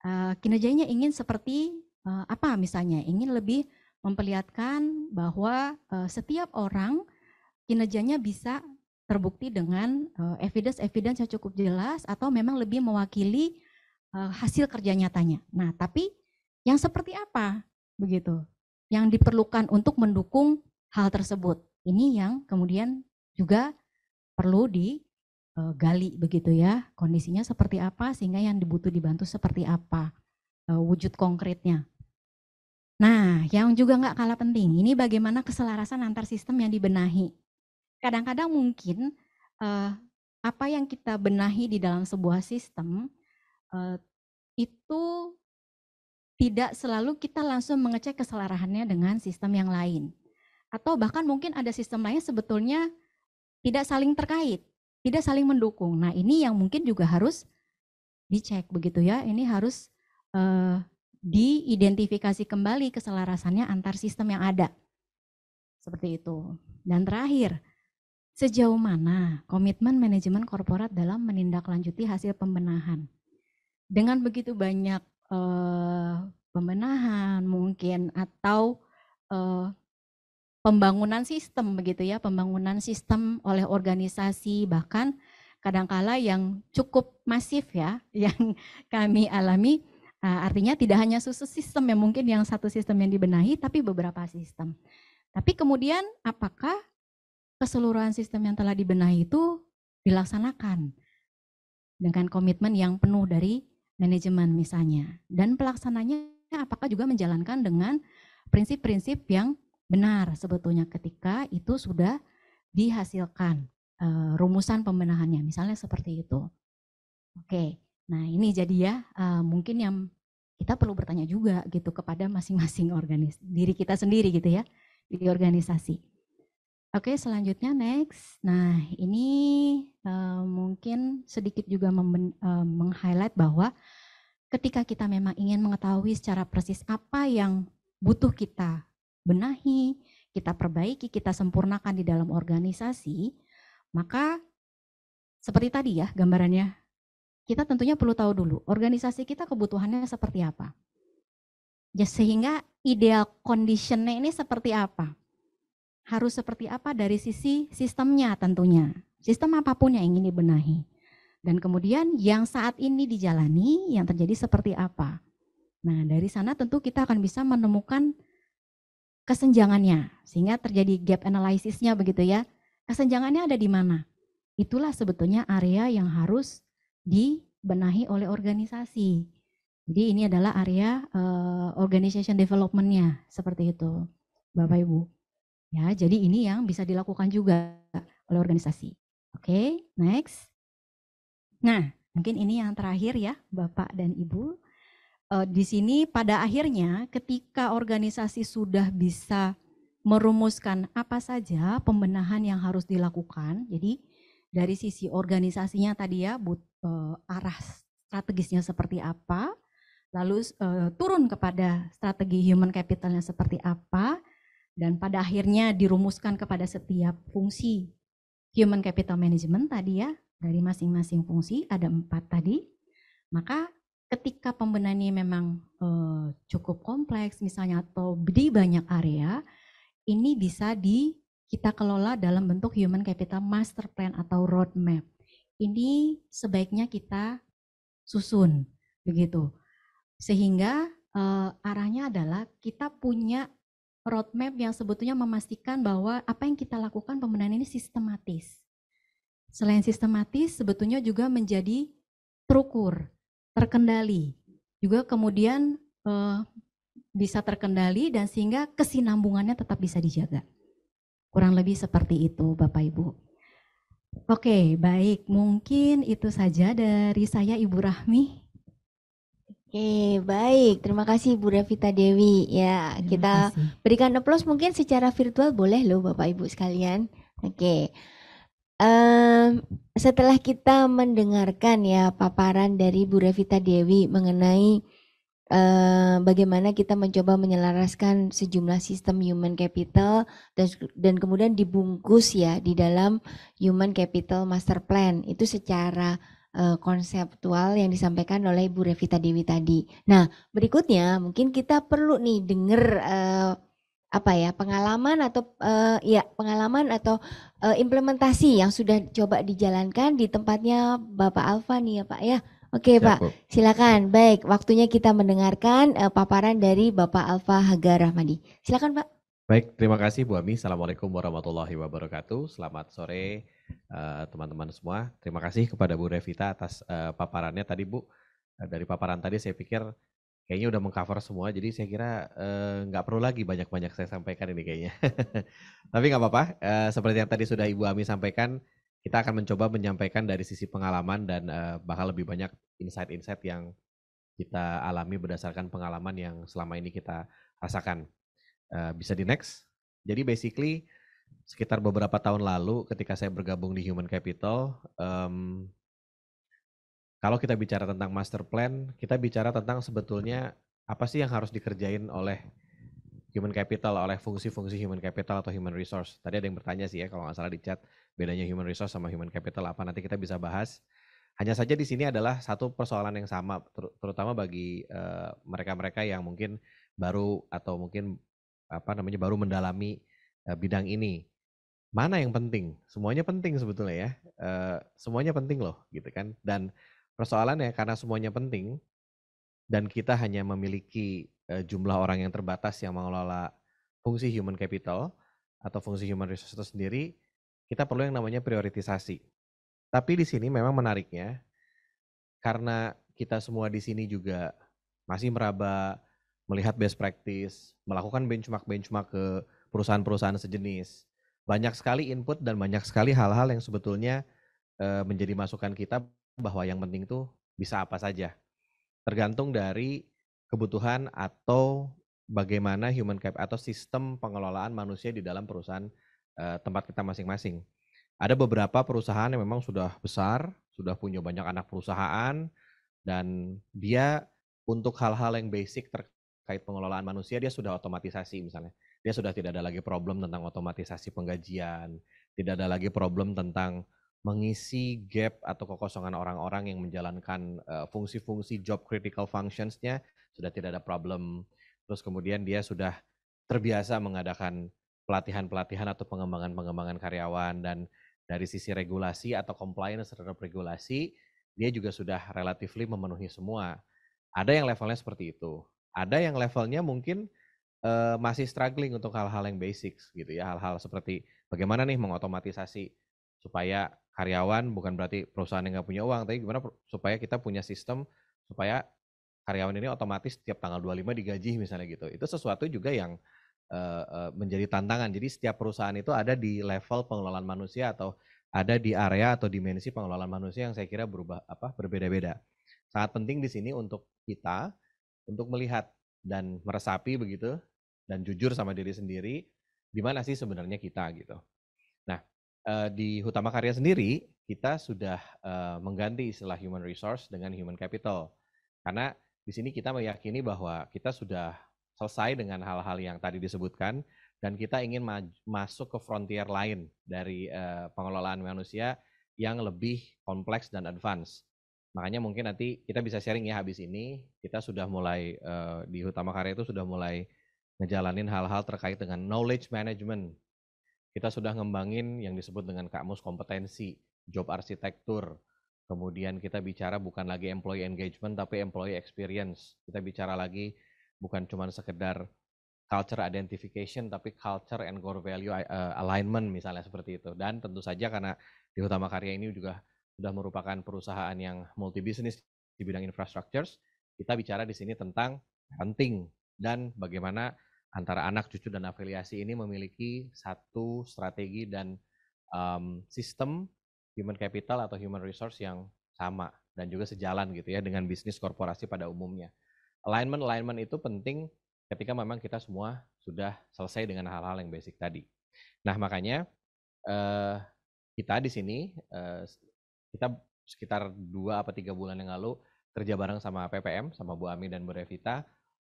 Eh, kinerjanya ingin seperti eh, apa misalnya, ingin lebih memperlihatkan bahwa uh, setiap orang kinerjanya bisa terbukti dengan eh, evidence-evidence yang cukup jelas atau memang lebih mewakili eh, hasil kerja nyatanya. Nah, tapi yang seperti apa begitu? Yang diperlukan untuk mendukung hal tersebut. Ini yang kemudian juga perlu digali begitu ya. Kondisinya seperti apa sehingga yang dibutuh dibantu seperti apa wujud konkretnya. Nah, yang juga nggak kalah penting, ini bagaimana keselarasan antar sistem yang dibenahi. Kadang-kadang mungkin eh, apa yang kita benahi di dalam sebuah sistem eh, itu tidak selalu kita langsung mengecek keselarahannya dengan sistem yang lain. Atau bahkan mungkin ada sistem lain sebetulnya tidak saling terkait, tidak saling mendukung. Nah, ini yang mungkin juga harus dicek begitu ya. Ini harus eh, diidentifikasi kembali keselarasannya antar sistem yang ada. Seperti itu. Dan terakhir, sejauh mana komitmen manajemen korporat dalam menindaklanjuti hasil pembenahan? Dengan begitu banyak eh, pembenahan mungkin atau eh, pembangunan sistem begitu ya, pembangunan sistem oleh organisasi bahkan kadangkala yang cukup masif ya [LAUGHS] yang kami alami Nah, artinya tidak hanya susu sistem yang mungkin yang satu sistem yang dibenahi, tapi beberapa sistem. Tapi kemudian apakah keseluruhan sistem yang telah dibenahi itu dilaksanakan dengan komitmen yang penuh dari manajemen misalnya. Dan pelaksananya apakah juga menjalankan dengan prinsip-prinsip yang benar sebetulnya ketika itu sudah dihasilkan eh, rumusan pembenahannya, misalnya seperti itu. Oke. Okay. Nah, ini jadi ya uh, mungkin yang kita perlu bertanya juga gitu kepada masing-masing organis diri kita sendiri gitu ya di organisasi. Oke, selanjutnya next. Nah, ini uh, mungkin sedikit juga uh, meng-highlight bahwa ketika kita memang ingin mengetahui secara persis apa yang butuh kita benahi, kita perbaiki, kita sempurnakan di dalam organisasi, maka seperti tadi ya gambarannya kita tentunya perlu tahu dulu organisasi kita kebutuhannya seperti apa. Ya, sehingga ideal conditionnya ini seperti apa. Harus seperti apa dari sisi sistemnya tentunya. Sistem apapun yang ingin dibenahi. Dan kemudian yang saat ini dijalani, yang terjadi seperti apa. Nah, dari sana tentu kita akan bisa menemukan kesenjangannya, sehingga terjadi gap analisisnya begitu ya. Kesenjangannya ada di mana? Itulah sebetulnya area yang harus dibenahi oleh organisasi. Jadi ini adalah area uh, organization development-nya seperti itu, Bapak Ibu. Ya, jadi ini yang bisa dilakukan juga oleh organisasi. Oke, okay, next. Nah, mungkin ini yang terakhir ya, Bapak dan Ibu. Uh, di sini pada akhirnya ketika organisasi sudah bisa merumuskan apa saja pembenahan yang harus dilakukan. Jadi dari sisi organisasinya tadi ya, but, uh, arah strategisnya seperti apa, lalu uh, turun kepada strategi human capitalnya seperti apa, dan pada akhirnya dirumuskan kepada setiap fungsi human capital management tadi ya, dari masing-masing fungsi ada empat tadi, maka ketika pembenahannya memang uh, cukup kompleks misalnya atau di banyak area, ini bisa di kita kelola dalam bentuk human capital master plan atau roadmap ini sebaiknya kita susun begitu sehingga uh, arahnya adalah kita punya roadmap yang sebetulnya memastikan bahwa apa yang kita lakukan pembenahan ini sistematis selain sistematis sebetulnya juga menjadi terukur terkendali juga kemudian uh, bisa terkendali dan sehingga kesinambungannya tetap bisa dijaga kurang lebih seperti itu Bapak Ibu Oke, baik. Mungkin itu saja dari saya Ibu Rahmi. Oke, baik. Terima kasih Ibu Revita Dewi. Ya, Terima kita kasih. berikan aplaus mungkin secara virtual boleh loh Bapak Ibu sekalian. Oke. Um, setelah kita mendengarkan ya paparan dari Bu Revita Dewi mengenai Eh, bagaimana kita mencoba menyelaraskan sejumlah sistem human capital dan dan kemudian dibungkus ya di dalam human capital master plan itu secara eh, konseptual yang disampaikan oleh Ibu Revita Dewi tadi. Nah, berikutnya mungkin kita perlu nih dengar uh, eh, apa ya pengalaman atau uh, ya pengalaman atau uh, implementasi yang sudah coba dijalankan di tempatnya Bapak Alfa nih ya Pak ya. Oke Siap, Pak, Bu. silakan. Baik, waktunya kita mendengarkan uh, paparan dari Bapak Alfa Haga Rahmadi. Silakan Pak. Baik, terima kasih Bu Ami. Assalamualaikum warahmatullahi wabarakatuh. Selamat sore e, teman-teman uh, semua. Terima kasih kepada Bu Revita atas uh, paparannya tadi Bu. Uh, dari paparan tadi saya pikir kayaknya udah mengcover semua, jadi saya kira nggak uh, perlu lagi banyak-banyak saya sampaikan ini kayaknya. [LAUGHS] Tapi nggak apa-apa. Uh, seperti yang tadi sudah Ibu Ami sampaikan, kita akan mencoba menyampaikan dari sisi pengalaman dan uh, bakal lebih banyak insight-insight yang kita alami berdasarkan pengalaman yang selama ini kita rasakan. Uh, bisa di next. Jadi basically sekitar beberapa tahun lalu ketika saya bergabung di Human Capital, um, kalau kita bicara tentang master plan, kita bicara tentang sebetulnya apa sih yang harus dikerjain oleh human capital oleh fungsi-fungsi human capital atau human resource. Tadi ada yang bertanya sih ya kalau nggak salah di chat bedanya human resource sama human capital apa nanti kita bisa bahas. Hanya saja di sini adalah satu persoalan yang sama ter terutama bagi eh, mereka-mereka uh, yang mungkin baru atau mungkin apa namanya baru mendalami uh, bidang ini. Mana yang penting? Semuanya penting sebetulnya ya. Uh, semuanya penting loh gitu kan. Dan persoalannya karena semuanya penting dan kita hanya memiliki Eh, jumlah orang yang terbatas yang mengelola fungsi human capital atau fungsi human resource itu sendiri, kita perlu yang namanya prioritisasi. Tapi di sini memang menariknya karena kita semua di sini juga masih meraba melihat best practice, melakukan benchmark-benchmark ke perusahaan-perusahaan sejenis. Banyak sekali input dan banyak sekali hal-hal yang sebetulnya eh, menjadi masukan kita bahwa yang penting tuh bisa apa saja. Tergantung dari kebutuhan atau bagaimana human cap atau sistem pengelolaan manusia di dalam perusahaan uh, tempat kita masing-masing. Ada beberapa perusahaan yang memang sudah besar, sudah punya banyak anak perusahaan dan dia untuk hal-hal yang basic terkait pengelolaan manusia dia sudah otomatisasi misalnya. Dia sudah tidak ada lagi problem tentang otomatisasi penggajian, tidak ada lagi problem tentang mengisi gap atau kekosongan orang-orang yang menjalankan eh, fungsi-fungsi uh, job critical functions-nya sudah tidak ada problem. Terus kemudian dia sudah terbiasa mengadakan pelatihan-pelatihan atau pengembangan-pengembangan karyawan dan dari sisi regulasi atau compliance terhadap regulasi, dia juga sudah relatif memenuhi semua. Ada yang levelnya seperti itu. Ada yang levelnya mungkin uh, masih struggling untuk hal-hal yang basics gitu ya, hal-hal seperti bagaimana nih mengotomatisasi supaya karyawan bukan berarti perusahaan yang nggak punya uang tapi gimana supaya kita punya sistem supaya karyawan ini otomatis setiap tanggal 25 digaji misalnya gitu itu sesuatu juga yang uh, menjadi tantangan jadi setiap perusahaan itu ada di level pengelolaan manusia atau ada di area atau dimensi pengelolaan manusia yang saya kira berubah apa berbeda-beda sangat penting di sini untuk kita untuk melihat dan meresapi begitu dan jujur sama diri sendiri gimana sih sebenarnya kita gitu Eh, di Hutama Karya sendiri kita sudah uh, mengganti istilah human resource dengan human capital. Karena di sini kita meyakini bahwa kita sudah selesai dengan hal-hal yang tadi disebutkan dan kita ingin ma masuk ke frontier lain dari uh, pengelolaan manusia yang lebih kompleks dan advance. Makanya mungkin nanti kita bisa sharing ya habis ini kita sudah mulai uh, di Hutama Karya itu sudah mulai ngejalanin hal-hal terkait dengan knowledge management kita sudah ngembangin yang disebut dengan kamus kompetensi, job arsitektur, Kemudian kita bicara bukan lagi employee engagement tapi employee experience. Kita bicara lagi bukan cuma sekedar culture identification tapi culture and core value eh, alignment misalnya seperti itu. Dan tentu saja karena di Utama Karya ini juga sudah merupakan perusahaan yang multi bisnis di bidang infrastructures, kita bicara di sini tentang hunting dan bagaimana antara anak, cucu, dan afiliasi ini memiliki satu strategi dan um, sistem human capital atau human resource yang sama dan juga sejalan gitu ya dengan bisnis korporasi pada umumnya. Alignment alignment itu penting ketika memang kita semua sudah selesai dengan hal-hal yang basic tadi. Nah makanya uh, kita di sini uh, kita sekitar dua apa tiga bulan yang lalu kerja bareng sama PPM sama Bu Ami dan Bu Revita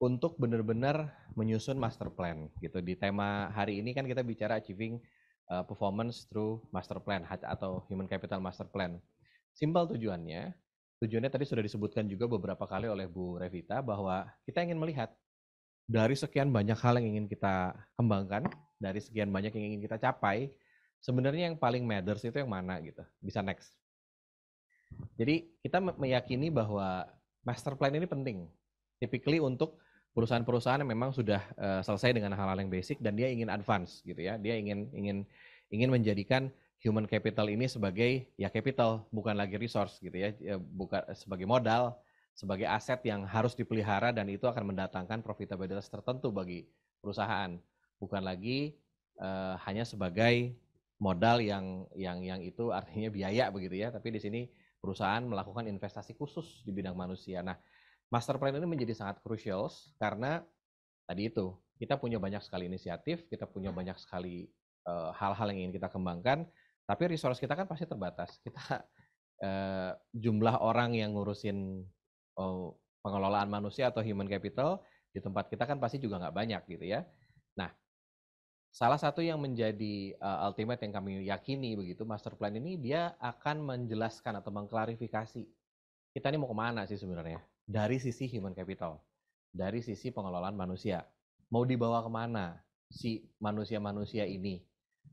untuk benar-benar menyusun master plan gitu di tema hari ini kan kita bicara achieving uh, performance through master plan atau human capital master plan simpel tujuannya tujuannya tadi sudah disebutkan juga beberapa kali oleh Bu Revita bahwa kita ingin melihat dari sekian banyak hal yang ingin kita kembangkan dari sekian banyak yang ingin kita capai sebenarnya yang paling matters itu yang mana gitu bisa next jadi kita meyakini bahwa master plan ini penting typically untuk perusahaan-perusahaan yang memang sudah uh, selesai dengan hal-hal yang basic dan dia ingin advance gitu ya. Dia ingin ingin ingin menjadikan human capital ini sebagai ya capital bukan lagi resource gitu ya, ya bukan sebagai modal, sebagai aset yang harus dipelihara dan itu akan mendatangkan profitabilitas tertentu bagi perusahaan, bukan lagi uh, hanya sebagai modal yang yang yang itu artinya biaya begitu ya, tapi di sini perusahaan melakukan investasi khusus di bidang manusia. Nah, Master plan ini menjadi sangat krusial karena tadi itu kita punya banyak sekali inisiatif, kita punya iya. banyak sekali hal-hal uh, yang ingin kita kembangkan, tapi resource kita kan pasti terbatas. Kita uh, [LAUGHS] jumlah orang yang ngurusin uh, pengelolaan manusia atau human capital di tempat kita kan pasti juga nggak banyak gitu ya. Nah, salah satu yang menjadi uh, ultimate yang kami yakini begitu master plan ini dia akan menjelaskan atau mengklarifikasi kita ini mau kemana sih sebenarnya dari sisi human capital, dari sisi pengelolaan manusia. Mau dibawa kemana si manusia-manusia ini?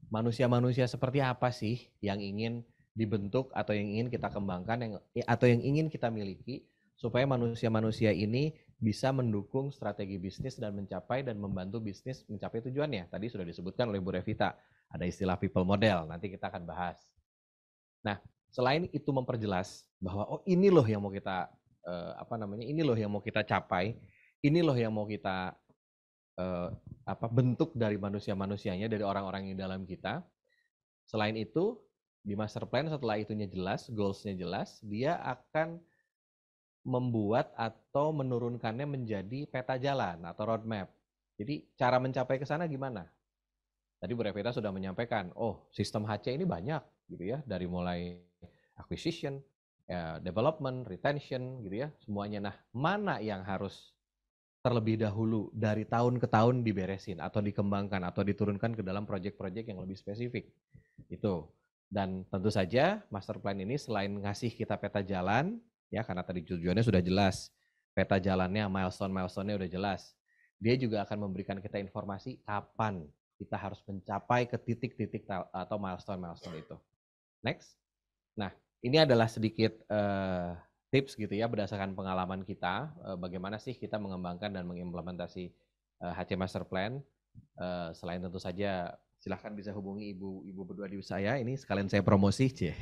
Manusia-manusia seperti apa sih yang ingin dibentuk atau yang ingin kita kembangkan yang eh, atau yang ingin kita miliki supaya manusia-manusia ini bisa mendukung strategi bisnis dan mencapai dan membantu bisnis mencapai tujuannya. Tadi sudah disebutkan oleh Bu Revita, ada istilah people model, nanti kita akan bahas. Nah, selain itu memperjelas bahwa oh ini loh yang mau kita uh, apa namanya ini loh yang mau kita capai ini loh yang mau kita uh, apa bentuk dari manusia-manusianya dari orang-orang yang dalam kita selain itu di master plan setelah itunya jelas goalsnya jelas dia akan membuat atau menurunkannya menjadi peta jalan atau roadmap jadi cara mencapai ke sana gimana tadi Bu Revita sudah menyampaikan oh sistem HC ini banyak gitu ya dari mulai acquisition ya, development, retention gitu ya, semuanya. Nah, mana yang harus terlebih dahulu dari tahun ke tahun diberesin atau dikembangkan atau diturunkan ke dalam proyek-proyek yang lebih spesifik. Itu. Dan tentu saja master plan ini selain ngasih kita peta jalan, ya karena tadi tujuannya sudah jelas, peta jalannya, milestone-milestone-nya sudah jelas. Dia juga akan memberikan kita informasi kapan kita harus mencapai ke titik-titik atau milestone-milestone itu. Next. Nah, ini adalah sedikit uh, tips gitu ya berdasarkan pengalaman kita uh, bagaimana sih kita mengembangkan dan mengimplementasi uh, eh, HC Master Plan. Uh, selain tentu saja silahkan bisa hubungi ibu-ibu berdua di saya. Ini sekalian saya promosi, cie.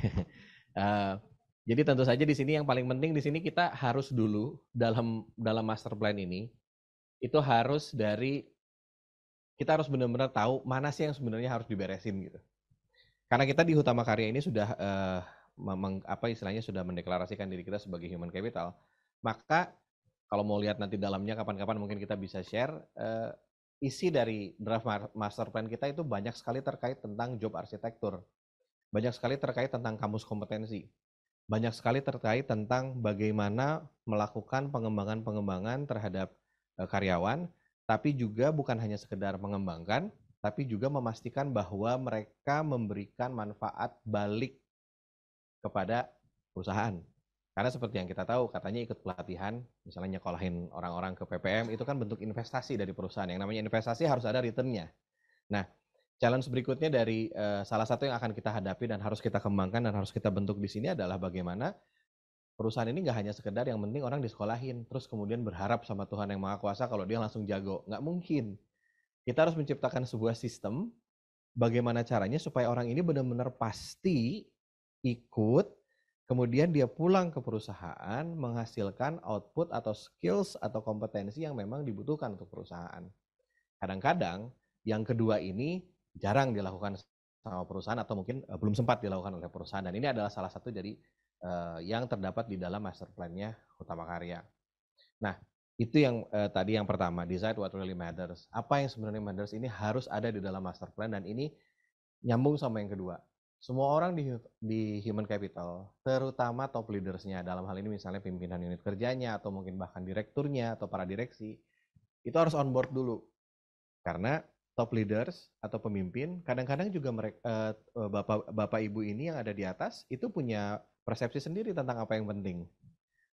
uh, [LAUGHS] jadi tentu saja di sini yang paling penting di sini kita harus dulu dalam dalam master plan ini itu harus dari kita harus benar-benar tahu mana sih yang sebenarnya harus diberesin gitu. Karena kita di Hutama Karya ini sudah uh, meng, apa istilahnya sudah mendeklarasikan diri kita sebagai human capital, maka kalau mau lihat nanti dalamnya kapan-kapan mungkin kita bisa share uh, isi dari draft master plan kita itu banyak sekali terkait tentang job arsitektur, banyak sekali terkait tentang kamus kompetensi, banyak sekali terkait tentang bagaimana melakukan pengembangan-pengembangan terhadap uh, karyawan, tapi juga bukan hanya sekedar mengembangkan, tapi juga memastikan bahwa mereka memberikan manfaat balik kepada perusahaan. Karena seperti yang kita tahu, katanya ikut pelatihan, misalnya nyekolahin orang-orang ke PPM, itu kan bentuk investasi dari perusahaan. Yang namanya investasi harus ada return-nya. Nah, challenge berikutnya dari uh, salah satu yang akan kita hadapi dan harus kita kembangkan dan harus kita bentuk di sini adalah bagaimana perusahaan ini nggak hanya sekedar yang penting orang disekolahin, terus kemudian berharap sama Tuhan yang Maha Kuasa kalau dia langsung jago. Nggak mungkin. Kita harus menciptakan sebuah sistem bagaimana caranya supaya orang ini benar-benar pasti ikut, kemudian dia pulang ke perusahaan menghasilkan output atau skills atau kompetensi yang memang dibutuhkan untuk perusahaan. Kadang-kadang yang kedua ini jarang dilakukan sama perusahaan atau mungkin eh, belum sempat dilakukan oleh perusahaan dan ini adalah salah satu dari uh, yang terdapat di dalam master plan-nya Utama Karya. Nah, itu yang eh, tadi yang pertama, decide what really matters. Apa yang sebenarnya matters ini harus ada di dalam master plan dan ini nyambung sama yang kedua. Semua orang di, di human capital, terutama top leadersnya, dalam hal ini misalnya pimpinan unit kerjanya atau mungkin bahkan direkturnya atau para direksi, itu harus on board dulu. Karena top leaders atau pemimpin, kadang-kadang juga mereka eh, eh, bapak bapak ibu ini yang ada di atas itu punya persepsi sendiri tentang apa yang penting.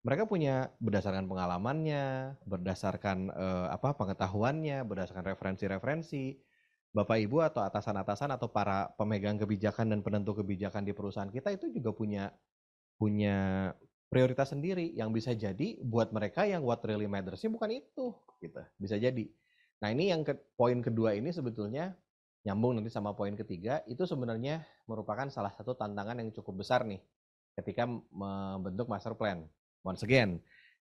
Mereka punya berdasarkan pengalamannya, berdasarkan eh, apa pengetahuannya, berdasarkan referensi-referensi, Bapak Ibu atau atasan-atasan atau para pemegang kebijakan dan penentu kebijakan di perusahaan kita itu juga punya punya prioritas sendiri yang bisa jadi buat mereka yang what really matters sih bukan itu gitu bisa jadi nah ini yang ke, poin kedua ini sebetulnya nyambung nanti sama poin ketiga itu sebenarnya merupakan salah satu tantangan yang cukup besar nih ketika membentuk master plan once again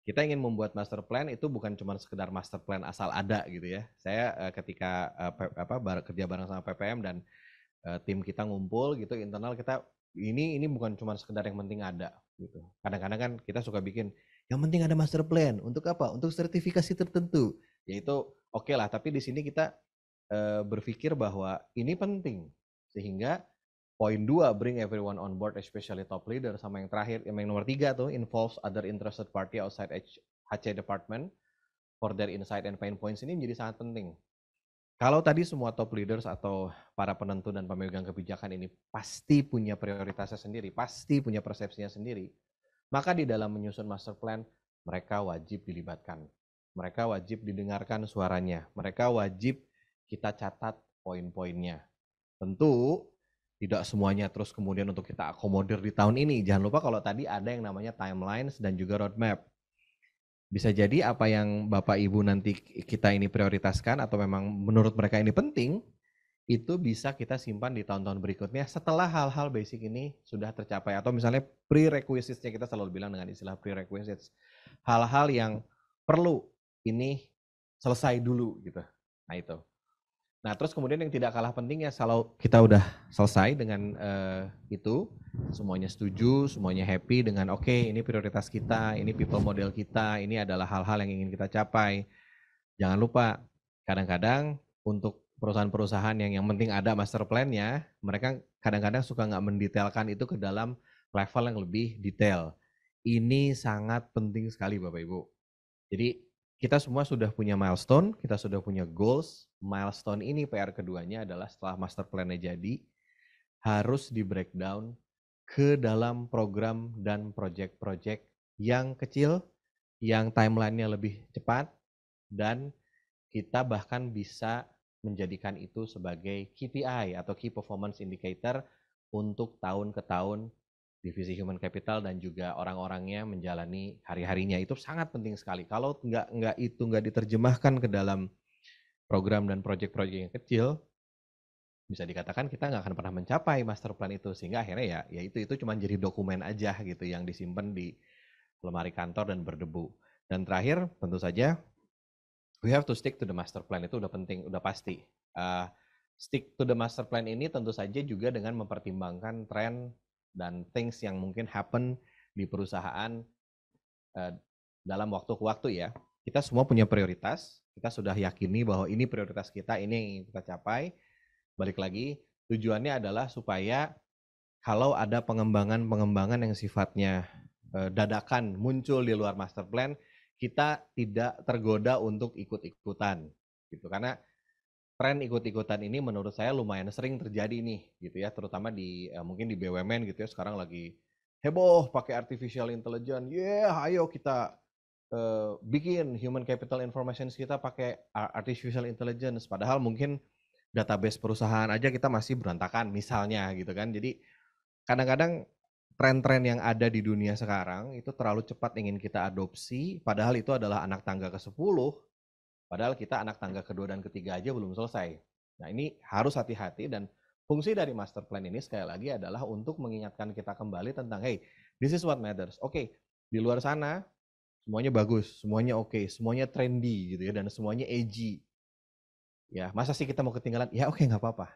kita ingin membuat master plan itu bukan cuma sekedar master plan asal ada gitu ya. Saya uh, ketika uh, apa bar, kerja bareng sama PPM dan uh, tim kita ngumpul gitu internal kita ini ini bukan cuma sekedar yang penting ada gitu. Kadang-kadang kan kita suka bikin yang penting ada master plan untuk apa? Untuk sertifikasi tertentu. Yaitu oke okay lah, tapi di sini kita uh, berpikir bahwa ini penting sehingga Poin dua, bring everyone on board, especially top leader. Sama yang terakhir, yang nomor tiga tuh, involves other interested party outside HC department for their insight and pain points ini menjadi sangat penting. Kalau tadi semua top leaders atau para penentu dan pemegang kebijakan ini pasti punya prioritasnya sendiri, pasti punya persepsinya sendiri, maka di dalam menyusun master plan, mereka wajib dilibatkan. Mereka wajib didengarkan suaranya. Mereka wajib kita catat poin-poinnya. Tentu tidak semuanya terus kemudian untuk kita akomodir di tahun ini. Jangan lupa kalau tadi ada yang namanya timelines dan juga roadmap. Bisa jadi apa yang Bapak Ibu nanti kita ini prioritaskan atau memang menurut mereka ini penting, itu bisa kita simpan di tahun-tahun berikutnya setelah hal-hal basic ini sudah tercapai atau misalnya prerequisitesnya kita selalu bilang dengan istilah prerequisites hal-hal yang perlu ini selesai dulu gitu nah itu Nah, terus kemudian yang tidak kalah pentingnya kalau kita udah selesai dengan uh, itu, semuanya setuju, semuanya happy dengan oke, okay, ini prioritas kita, ini people model kita, ini adalah hal-hal yang ingin kita capai. Jangan lupa, kadang-kadang untuk perusahaan-perusahaan yang yang penting ada master plan-nya, mereka kadang-kadang suka nggak mendetailkan itu ke dalam level yang lebih detail. Ini sangat penting sekali Bapak Ibu. Jadi kita semua sudah punya milestone, kita sudah punya goals. Milestone ini PR keduanya adalah setelah master plan-nya jadi harus di breakdown ke dalam program dan project-project yang kecil, yang timelinenya lebih cepat, dan kita bahkan bisa menjadikan itu sebagai KPI atau Key Performance Indicator untuk tahun ke tahun divisi human capital dan juga orang-orangnya menjalani hari-harinya itu sangat penting sekali. Kalau nggak nggak itu nggak diterjemahkan ke dalam program dan proyek-proyek yang kecil, bisa dikatakan kita nggak akan pernah mencapai master plan itu sehingga akhirnya ya ya itu itu cuma jadi dokumen aja gitu yang disimpan di lemari kantor dan berdebu dan terakhir tentu saja we have to stick to the master plan itu udah penting udah pasti uh, stick to the master plan ini tentu saja juga dengan mempertimbangkan tren dan things yang mungkin happen di perusahaan uh, dalam waktu ke waktu ya. Kita semua punya prioritas, kita sudah yakini bahwa ini prioritas kita, ini yang ingin kita capai. Balik lagi, tujuannya adalah supaya kalau ada pengembangan-pengembangan yang sifatnya uh, dadakan muncul di luar master plan, kita tidak tergoda untuk ikut-ikutan gitu karena tren ikut-ikutan ini menurut saya lumayan sering terjadi nih gitu ya terutama di eh, mungkin di BUMN gitu ya sekarang lagi heboh pakai artificial intelligence ya yeah, ayo kita uh, bikin human capital information kita pakai artificial intelligence padahal mungkin database perusahaan aja kita masih berantakan misalnya gitu kan jadi kadang-kadang tren-tren yang ada di dunia sekarang itu terlalu cepat ingin kita adopsi padahal itu adalah anak tangga ke-10 Padahal kita anak tangga kedua dan ketiga aja belum selesai. Nah ini harus hati-hati dan fungsi dari master plan ini sekali lagi adalah untuk mengingatkan kita kembali tentang hey this is what matters. Oke okay, di luar sana semuanya bagus, semuanya oke, okay, semuanya trendy gitu ya dan semuanya edgy. Ya masa sih kita mau ketinggalan? Ya oke okay, nggak apa-apa.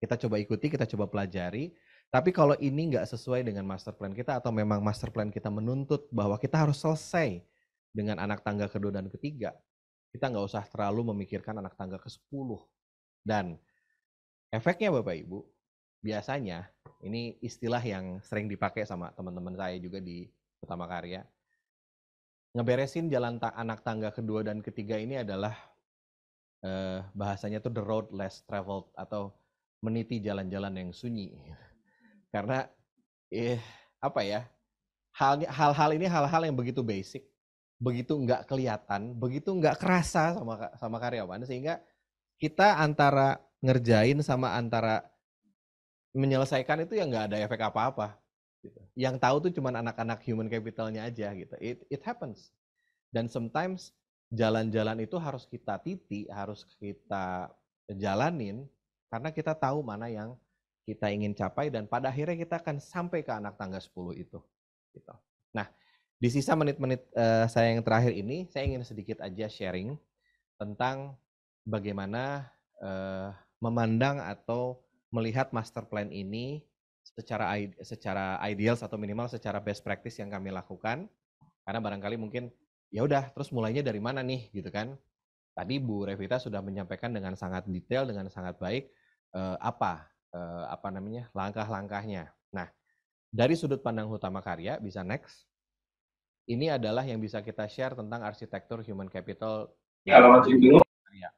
Kita coba ikuti, kita coba pelajari. Tapi kalau ini nggak sesuai dengan master plan kita atau memang master plan kita menuntut bahwa kita harus selesai dengan anak tangga kedua dan ketiga, kita nggak usah terlalu memikirkan anak tangga ke-10. Dan efeknya Bapak Ibu, biasanya ini istilah yang sering dipakai sama teman-teman saya juga di Utama Karya. Ngeberesin jalan ta anak tangga kedua dan ketiga ini adalah eh, bahasanya tuh the road less traveled atau meniti jalan-jalan yang sunyi. Karena eh apa ya? Hal-hal ini hal-hal yang begitu basic begitu nggak kelihatan, begitu nggak kerasa sama sama karyawan sehingga kita antara ngerjain sama antara menyelesaikan itu ya nggak ada efek apa-apa. Gitu. Yang tahu tuh cuma anak-anak human capitalnya aja gitu. It, it happens. Dan sometimes jalan-jalan itu harus kita titi, harus kita jalanin karena kita tahu mana yang kita ingin capai dan pada akhirnya kita akan sampai ke anak tangga 10 itu. Gitu. Nah, di sisa menit-menit uh, saya yang terakhir ini, saya ingin sedikit aja sharing tentang bagaimana uh, memandang atau melihat master plan ini secara secara ideal atau minimal secara best practice yang kami lakukan. Karena barangkali mungkin ya udah terus mulainya dari mana nih gitu kan. Tadi Bu Revita sudah menyampaikan dengan sangat detail dengan sangat baik eh, apa eh, apa namanya langkah-langkahnya. Nah, dari sudut pandang utama karya bisa next ini adalah yang bisa kita share tentang arsitektur human capital. Ya, Ya.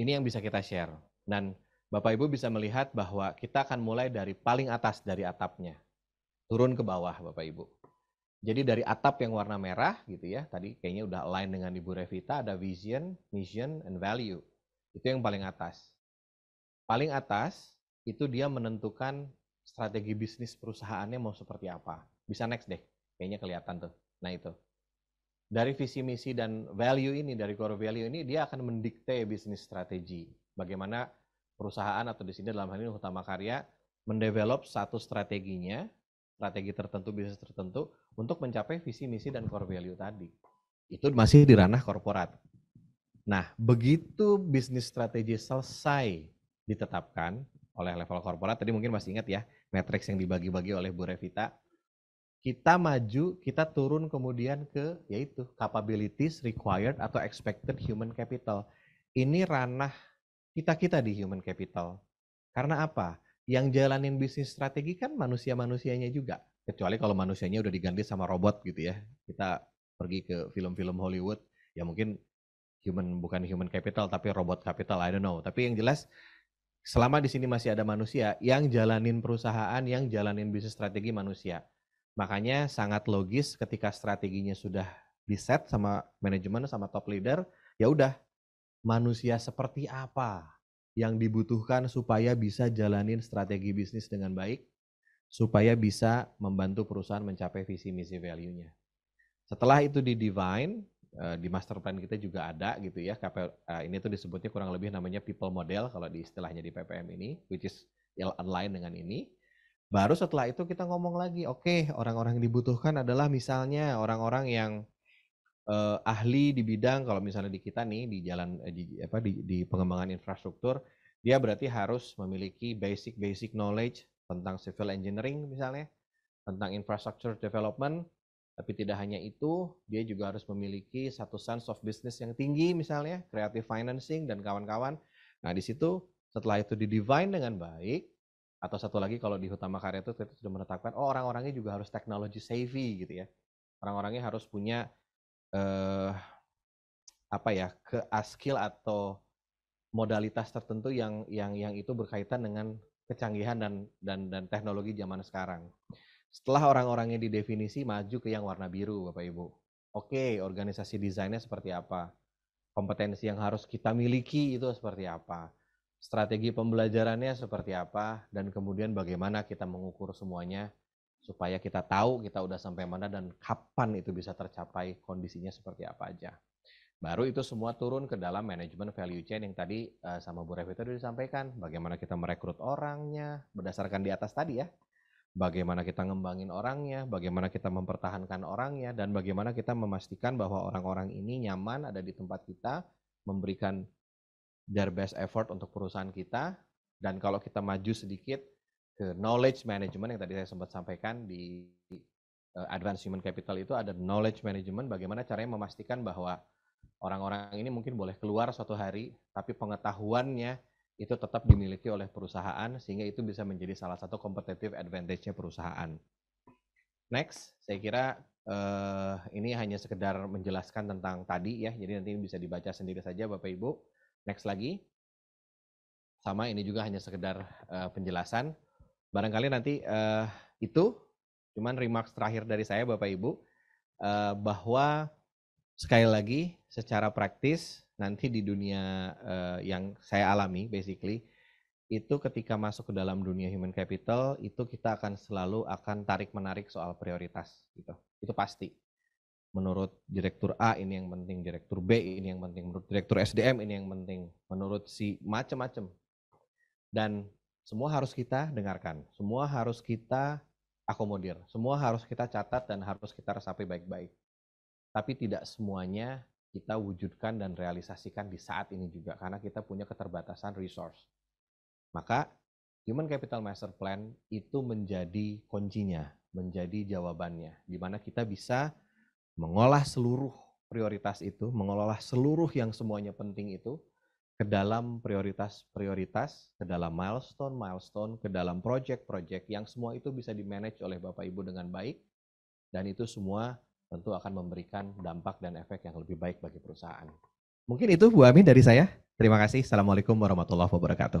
Ini yang bisa kita share. Dan Bapak Ibu bisa melihat bahwa kita akan mulai dari paling atas dari atapnya. Turun ke bawah Bapak Ibu. Jadi dari atap yang warna merah gitu ya, tadi kayaknya udah align dengan Ibu Revita, ada vision, mission, and value. Itu yang paling atas. Paling atas itu dia menentukan strategi bisnis perusahaannya mau seperti apa bisa next deh, kayaknya kelihatan tuh. Nah itu. Dari visi misi dan value ini, dari core value ini, dia akan mendikte bisnis strategi. Bagaimana perusahaan atau di sini dalam hal ini utama karya mendevelop satu strateginya, strategi tertentu, bisnis tertentu untuk mencapai visi misi dan core value tadi. Itu masih di ranah korporat. Nah, begitu bisnis strategi selesai ditetapkan oleh level korporat, tadi mungkin masih ingat ya, matrix yang dibagi-bagi oleh Bu Revita, kita maju, kita turun kemudian ke yaitu capabilities required atau expected human capital. Ini ranah kita-kita di human capital. Karena apa? Yang jalanin bisnis strategi kan manusia-manusianya juga. Kecuali kalau manusianya udah diganti sama robot gitu ya. Kita pergi ke film-film Hollywood, ya mungkin human bukan human capital tapi robot capital, I don't know. Tapi yang jelas selama di sini masih ada manusia yang jalanin perusahaan, yang jalanin bisnis strategi manusia Makanya sangat logis ketika strateginya sudah di set sama manajemen sama top leader, ya udah manusia seperti apa yang dibutuhkan supaya bisa jalanin strategi bisnis dengan baik, supaya bisa membantu perusahaan mencapai visi misi value-nya. Setelah itu di divine, eh, di master plan kita juga ada gitu ya. Eh, ini tuh disebutnya kurang lebih namanya people model kalau di istilahnya di PPM ini, which is online dengan ini. Baru setelah itu kita ngomong lagi, oke okay, orang-orang yang dibutuhkan adalah misalnya orang-orang yang eh, ahli di bidang kalau misalnya di kita nih di jalan eh, di apa di, di pengembangan infrastruktur, dia berarti harus memiliki basic-basic knowledge tentang civil engineering misalnya, tentang infrastructure development, tapi tidak hanya itu, dia juga harus memiliki satu sense of business yang tinggi misalnya, creative financing dan kawan-kawan. Nah di situ setelah itu divine dengan baik, atau satu lagi kalau di Hutama Karya itu kita sudah menetapkan oh orang-orangnya juga harus teknologi savvy gitu ya orang-orangnya harus punya eh, apa ya ke skill atau modalitas tertentu yang yang yang itu berkaitan dengan kecanggihan dan dan dan teknologi zaman sekarang setelah orang-orangnya didefinisi maju ke yang warna biru bapak ibu oke organisasi desainnya seperti apa kompetensi yang harus kita miliki itu seperti apa strategi pembelajarannya seperti apa, dan kemudian bagaimana kita mengukur semuanya supaya kita tahu kita udah sampai mana dan kapan itu bisa tercapai kondisinya seperti apa aja. Baru itu semua turun ke dalam manajemen value chain yang tadi eh, sama Bu Revita sudah disampaikan. Bagaimana kita merekrut orangnya berdasarkan di atas tadi ya. Bagaimana kita ngembangin orangnya, bagaimana kita mempertahankan orangnya, dan bagaimana kita memastikan bahwa orang-orang ini nyaman ada di tempat kita, memberikan their best effort untuk perusahaan kita dan kalau kita maju sedikit ke knowledge management yang tadi saya sempat sampaikan di Advancement eh, advanced human capital itu ada knowledge management bagaimana caranya memastikan bahwa orang-orang ini mungkin boleh keluar suatu hari tapi pengetahuannya itu tetap dimiliki oleh perusahaan sehingga itu bisa menjadi salah satu competitive advantage-nya perusahaan. Next, saya kira uh, ini hanya sekedar menjelaskan tentang tadi ya, jadi nanti bisa dibaca sendiri saja Bapak Ibu. Next lagi. Sama ini juga hanya sekedar uh, penjelasan. Barangkali nanti uh, itu cuman remarks terakhir dari saya Bapak Ibu uh, bahwa sekali lagi secara praktis nanti di dunia uh, yang saya alami basically itu ketika masuk ke dalam dunia human capital itu kita akan selalu akan tarik menarik soal prioritas gitu itu pasti menurut direktur A ini yang penting, direktur B ini yang penting, menurut direktur SDM ini yang penting, menurut si macam-macam. Dan semua harus kita dengarkan, semua harus kita akomodir, semua harus kita catat dan harus kita resapi baik-baik. Tapi tidak semuanya kita wujudkan dan realisasikan di saat ini juga karena kita punya keterbatasan resource. Maka Human Capital Master Plan itu menjadi kuncinya, menjadi jawabannya di mana kita bisa mengolah seluruh prioritas itu, mengolah seluruh yang semuanya penting itu ke dalam prioritas-prioritas, ke dalam milestone-milestone, ke dalam project-project yang semua itu bisa di oleh Bapak Ibu dengan baik dan itu semua tentu akan memberikan dampak dan efek yang lebih baik bagi perusahaan. Mungkin itu Bu Amin dari saya. Terima kasih. Assalamualaikum warahmatullahi wabarakatuh.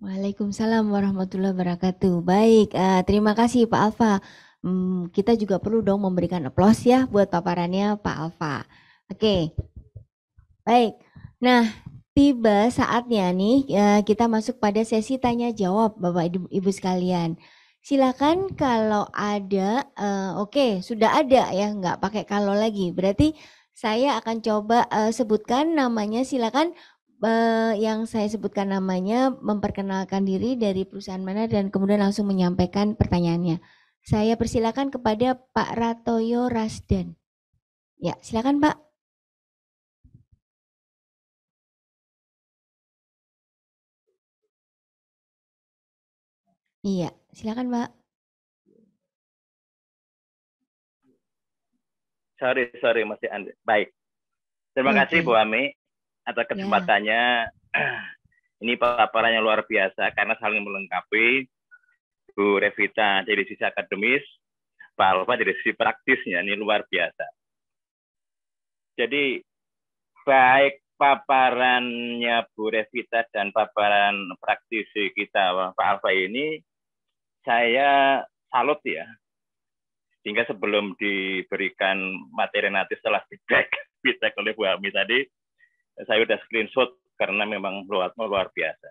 Waalaikumsalam warahmatullahi wabarakatuh. Baik, eh, terima kasih Pak Alfa. Hmm, kita juga perlu dong memberikan aplaus ya buat paparannya Pak Alfa. Oke, baik. Nah, tiba saatnya nih ya, kita masuk pada sesi tanya jawab Bapak Ibu, Ibu sekalian. Silakan kalau ada, uh, oke okay, sudah ada ya, nggak pakai kalau lagi. Berarti saya akan coba uh, sebutkan namanya. Silakan uh, yang saya sebutkan namanya memperkenalkan diri dari perusahaan mana dan kemudian langsung menyampaikan pertanyaannya. Saya persilakan kepada Pak Ratoyo Rasdan. Ya, silakan Pak. Iya, silakan Pak. Sorry, sorry masih Anda. Baik. Terima okay. Iya, kasih Bu Ami atas ya. kesempatannya. Yeah. [CLEARS THROAT] Ini paparan yang luar biasa karena saling melengkapi. Bu Revita dari sisi akademis, Pak Alfa dari sisi praktisnya, ini luar biasa. Jadi baik paparannya Bu Revita dan paparan praktisi kita Pak Alfa ini saya salut ya. Sehingga sebelum diberikan materi nanti setelah feedback, [LAUGHS] feedback oleh Bu Ami tadi, saya sudah screenshot karena memang luar, luar biasa.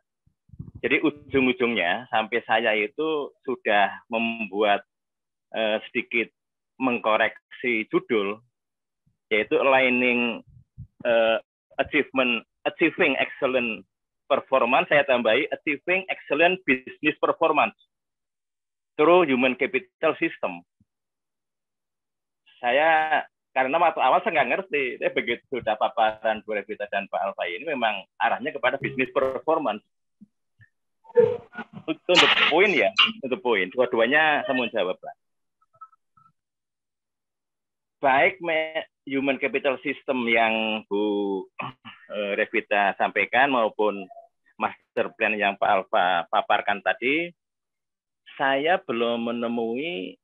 Jadi ujung-ujungnya sampai saya itu sudah membuat uh, sedikit mengkoreksi judul yaitu aligning uh, eh, achievement achieving excellent performance saya tambahi achieving excellent business performance through human capital system. Saya karena waktu awal saya nggak ngerti, tapi eh, begitu sudah paparan Bu Revita dan Pak Alfa ini memang arahnya kepada bisnis performance. Untuk the point ya, untuk poin, point. Dua-duanya saya mau jawab lah. Baik human capital system yang Bu eh, Revita sampaikan maupun master plan yang Pak Alfa paparkan tadi, saya belum menemui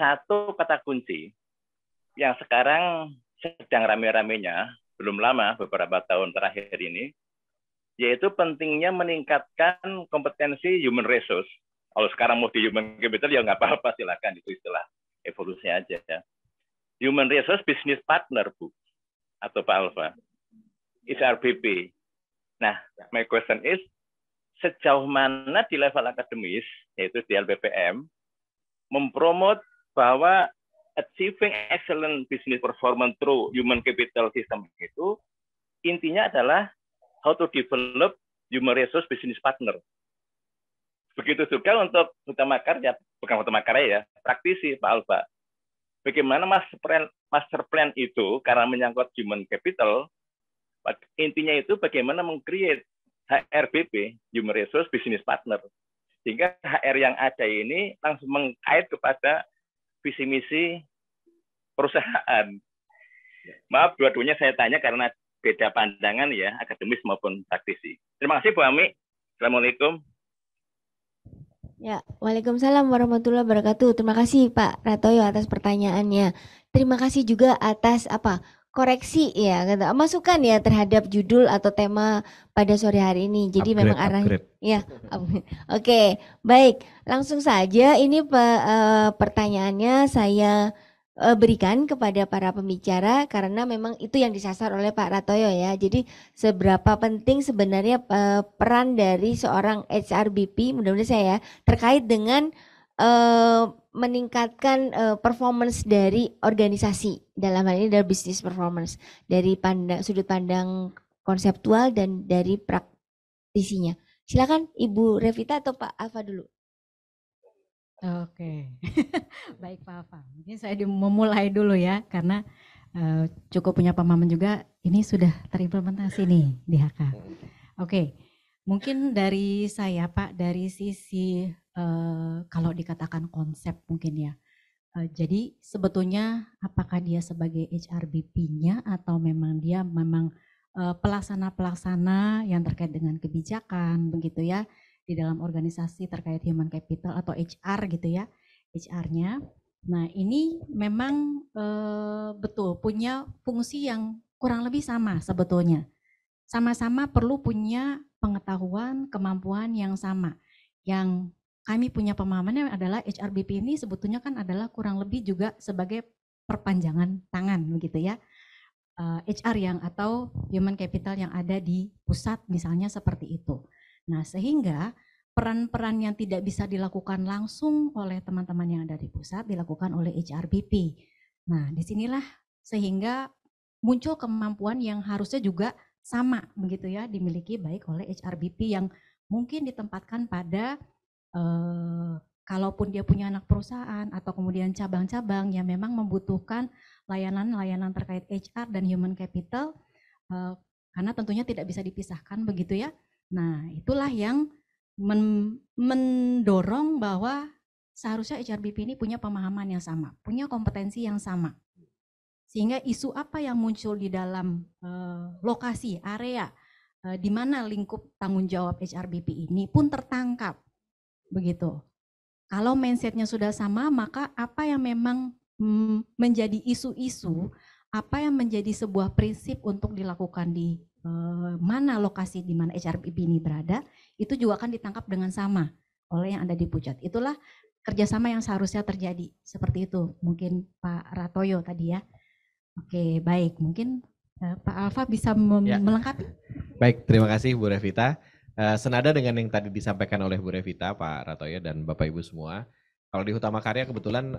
satu kata kunci yang sekarang sedang rame-ramenya, belum lama beberapa tahun terakhir ini, yaitu pentingnya meningkatkan kompetensi human resource. Kalau sekarang mau di human capital ya nggak apa-apa silakan itu istilah evolusi aja ya. Human resource business partner bu atau Pak Alfa, isrbp Nah, my question is sejauh mana di level akademis yaitu di LPPM mempromot bahwa achieving excellent business performance through human capital system itu intinya adalah how to develop human resource business partner. Begitu juga untuk utama karya, bukan utama makar ya, praktisi Pak Alba. Bagaimana master plan, master plan itu, karena menyangkut human capital, intinya itu bagaimana meng-create HRBP, Human Resource Business Partner. Sehingga HR yang ada ini langsung mengkait kepada visi misi perusahaan. Maaf, dua-duanya saya tanya karena beda pandangan ya akademis maupun praktisi. Terima kasih Bu Ami. Assalamualaikum. Ya, Waalaikumsalam warahmatullahi wabarakatuh. Terima kasih Pak Ratoyo atas pertanyaannya. Terima kasih juga atas apa? koreksi ya, masukan ya terhadap judul atau tema pada sore hari ini. Jadi upgrade, memang arah upgrade. ya. Oke, okay, baik. Langsung saja ini eh, pertanyaannya saya Eh, berikan kepada para pembicara karena memang itu yang disasar oleh Pak Ratoyo ya. Jadi seberapa penting sebenarnya eh, peran dari seorang HRBP mudah-mudahan saya ya terkait dengan eh, meningkatkan performance dari organisasi dalam hal ini dari bisnis performance dari pandang sudut pandang konseptual dan dari praktisinya. Silakan Ibu Revita atau Pak Alfa dulu. Oke, [LAUGHS] baik Pak Afam. Mungkin saya memulai dulu ya, karena eh, cukup punya pemahaman juga, ini sudah terimplementasi nih di HK. Oke, mungkin dari saya Pak, dari sisi eh, kalau dikatakan konsep mungkin ya, eh, jadi sebetulnya apakah dia sebagai HRBP-nya atau memang dia memang pelaksana-pelaksana yang terkait dengan kebijakan begitu ya, di dalam organisasi terkait human capital atau HR gitu ya, HR-nya. Nah, ini memang e, betul punya fungsi yang kurang lebih sama sebetulnya. Sama-sama perlu punya pengetahuan, kemampuan yang sama. Yang kami punya pemahamannya adalah HRBP ini sebetulnya kan adalah kurang lebih juga sebagai perpanjangan tangan begitu ya. HR eh, yang atau human capital yang ada di pusat misalnya seperti itu. Nah, sehingga peran-peran yang tidak bisa dilakukan langsung oleh teman-teman yang ada di pusat dilakukan oleh HRBP. Nah, disinilah sehingga muncul kemampuan yang harusnya juga sama begitu ya dimiliki baik oleh HRBP yang mungkin ditempatkan pada eh, kalaupun dia punya anak perusahaan atau kemudian cabang-cabang yang memang membutuhkan layanan-layanan terkait HR dan human capital eh, karena tentunya tidak bisa dipisahkan begitu ya Nah, itulah yang men mendorong bahwa seharusnya HRBP ini punya pemahaman yang sama, punya kompetensi yang sama. Sehingga isu apa yang muncul di dalam eh, lokasi, area, eh, di mana lingkup tanggung jawab HRBP ini pun tertangkap. Begitu. Kalau mindsetnya sudah sama, maka apa yang memang mm, menjadi isu-isu, apa yang menjadi sebuah prinsip untuk dilakukan di Eh, mana lokasi di mana HRPP ini berada, itu juga akan ditangkap dengan sama oleh yang ada di Pucat. Itulah kerjasama yang seharusnya terjadi. Seperti itu mungkin Pak Ratoyo tadi ya. Oke, baik. Mungkin eh, Pak Alfa bisa ya. melengkapi. Baik, terima kasih Bu Revita. Eh, senada dengan yang tadi disampaikan oleh Bu Revita, Pak Ratoyo dan Bapak Ibu semua, kalau di utama Karya kebetulan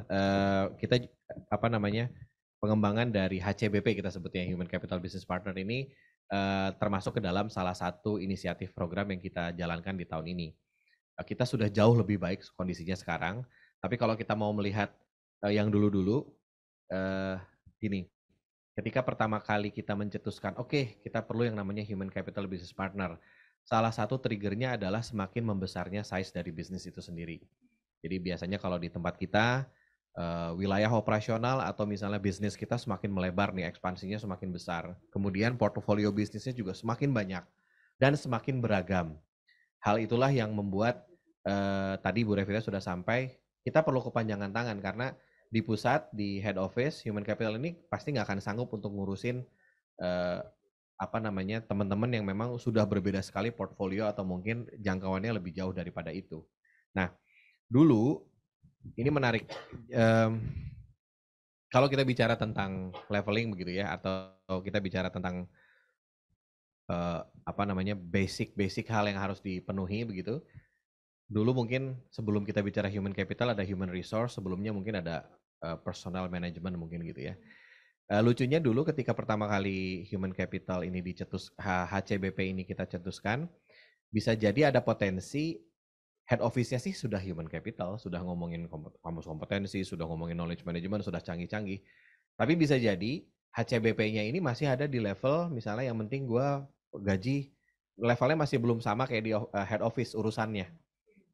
kita apa namanya pengembangan dari HCBP kita sebutnya Human Capital Business Partner ini Eh, termasuk ke dalam salah satu inisiatif program yang kita jalankan di tahun ini. Eh, kita sudah jauh lebih baik kondisinya sekarang, tapi kalau kita mau melihat eh, yang dulu-dulu, gini, ketika pertama kali kita mencetuskan, oke okay, kita perlu yang namanya human capital business partner, salah satu triggernya adalah semakin membesarnya size dari bisnis itu sendiri. Jadi biasanya kalau di tempat kita, uh, wilayah operasional atau misalnya bisnis kita semakin melebar nih ekspansinya semakin besar. Kemudian portofolio bisnisnya juga semakin banyak dan semakin beragam. Hal itulah yang membuat uh, tadi Bu Revita sudah sampai kita perlu kepanjangan tangan karena di pusat di head office human capital ini pasti nggak akan sanggup untuk ngurusin uh, apa namanya teman-teman yang memang sudah berbeda sekali portfolio atau mungkin jangkauannya lebih jauh daripada itu. Nah, dulu ini menarik. Um, kalau kita bicara tentang leveling begitu ya, atau kita bicara tentang uh, apa namanya basic-basic hal yang harus dipenuhi begitu. Dulu mungkin sebelum kita bicara human capital ada human resource, sebelumnya mungkin ada uh, personal management mungkin gitu ya. Uh, lucunya dulu ketika pertama kali human capital ini dicetus HCBP ini kita cetuskan, bisa jadi ada potensi head office-nya sih sudah human capital, sudah ngomongin kampus kompetensi, sudah ngomongin knowledge management, sudah canggih-canggih. Tapi bisa jadi HCBP-nya ini masih ada di level misalnya yang penting gue gaji levelnya masih belum sama kayak di eh, head office urusannya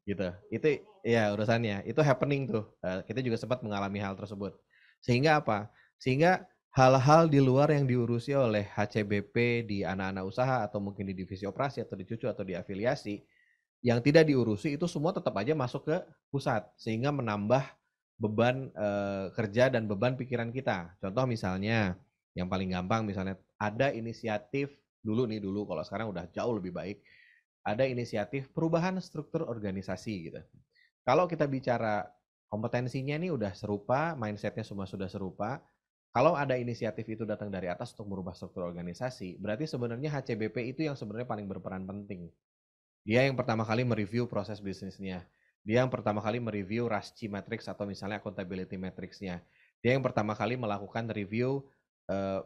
gitu itu ya urusannya itu happening tuh eh, kita juga sempat mengalami hal tersebut sehingga apa sehingga hal-hal di luar yang diurusi oleh HCBP di anak-anak usaha atau mungkin di divisi operasi atau di cucu atau di afiliasi yang tidak diurusi itu semua tetap aja masuk ke pusat sehingga menambah beban e, kerja dan beban pikiran kita. Contoh misalnya yang paling gampang misalnya ada inisiatif dulu nih dulu kalau sekarang udah jauh lebih baik ada inisiatif perubahan struktur organisasi gitu. Kalau kita bicara kompetensinya nih udah serupa, mindsetnya semua sudah serupa. Kalau ada inisiatif itu datang dari atas untuk merubah struktur organisasi, berarti sebenarnya HCBP itu yang sebenarnya paling berperan penting dia yang pertama kali mereview proses bisnisnya. Dia yang pertama kali mereview RASCI matrix atau misalnya accountability matrixnya, Dia yang pertama kali melakukan review uh,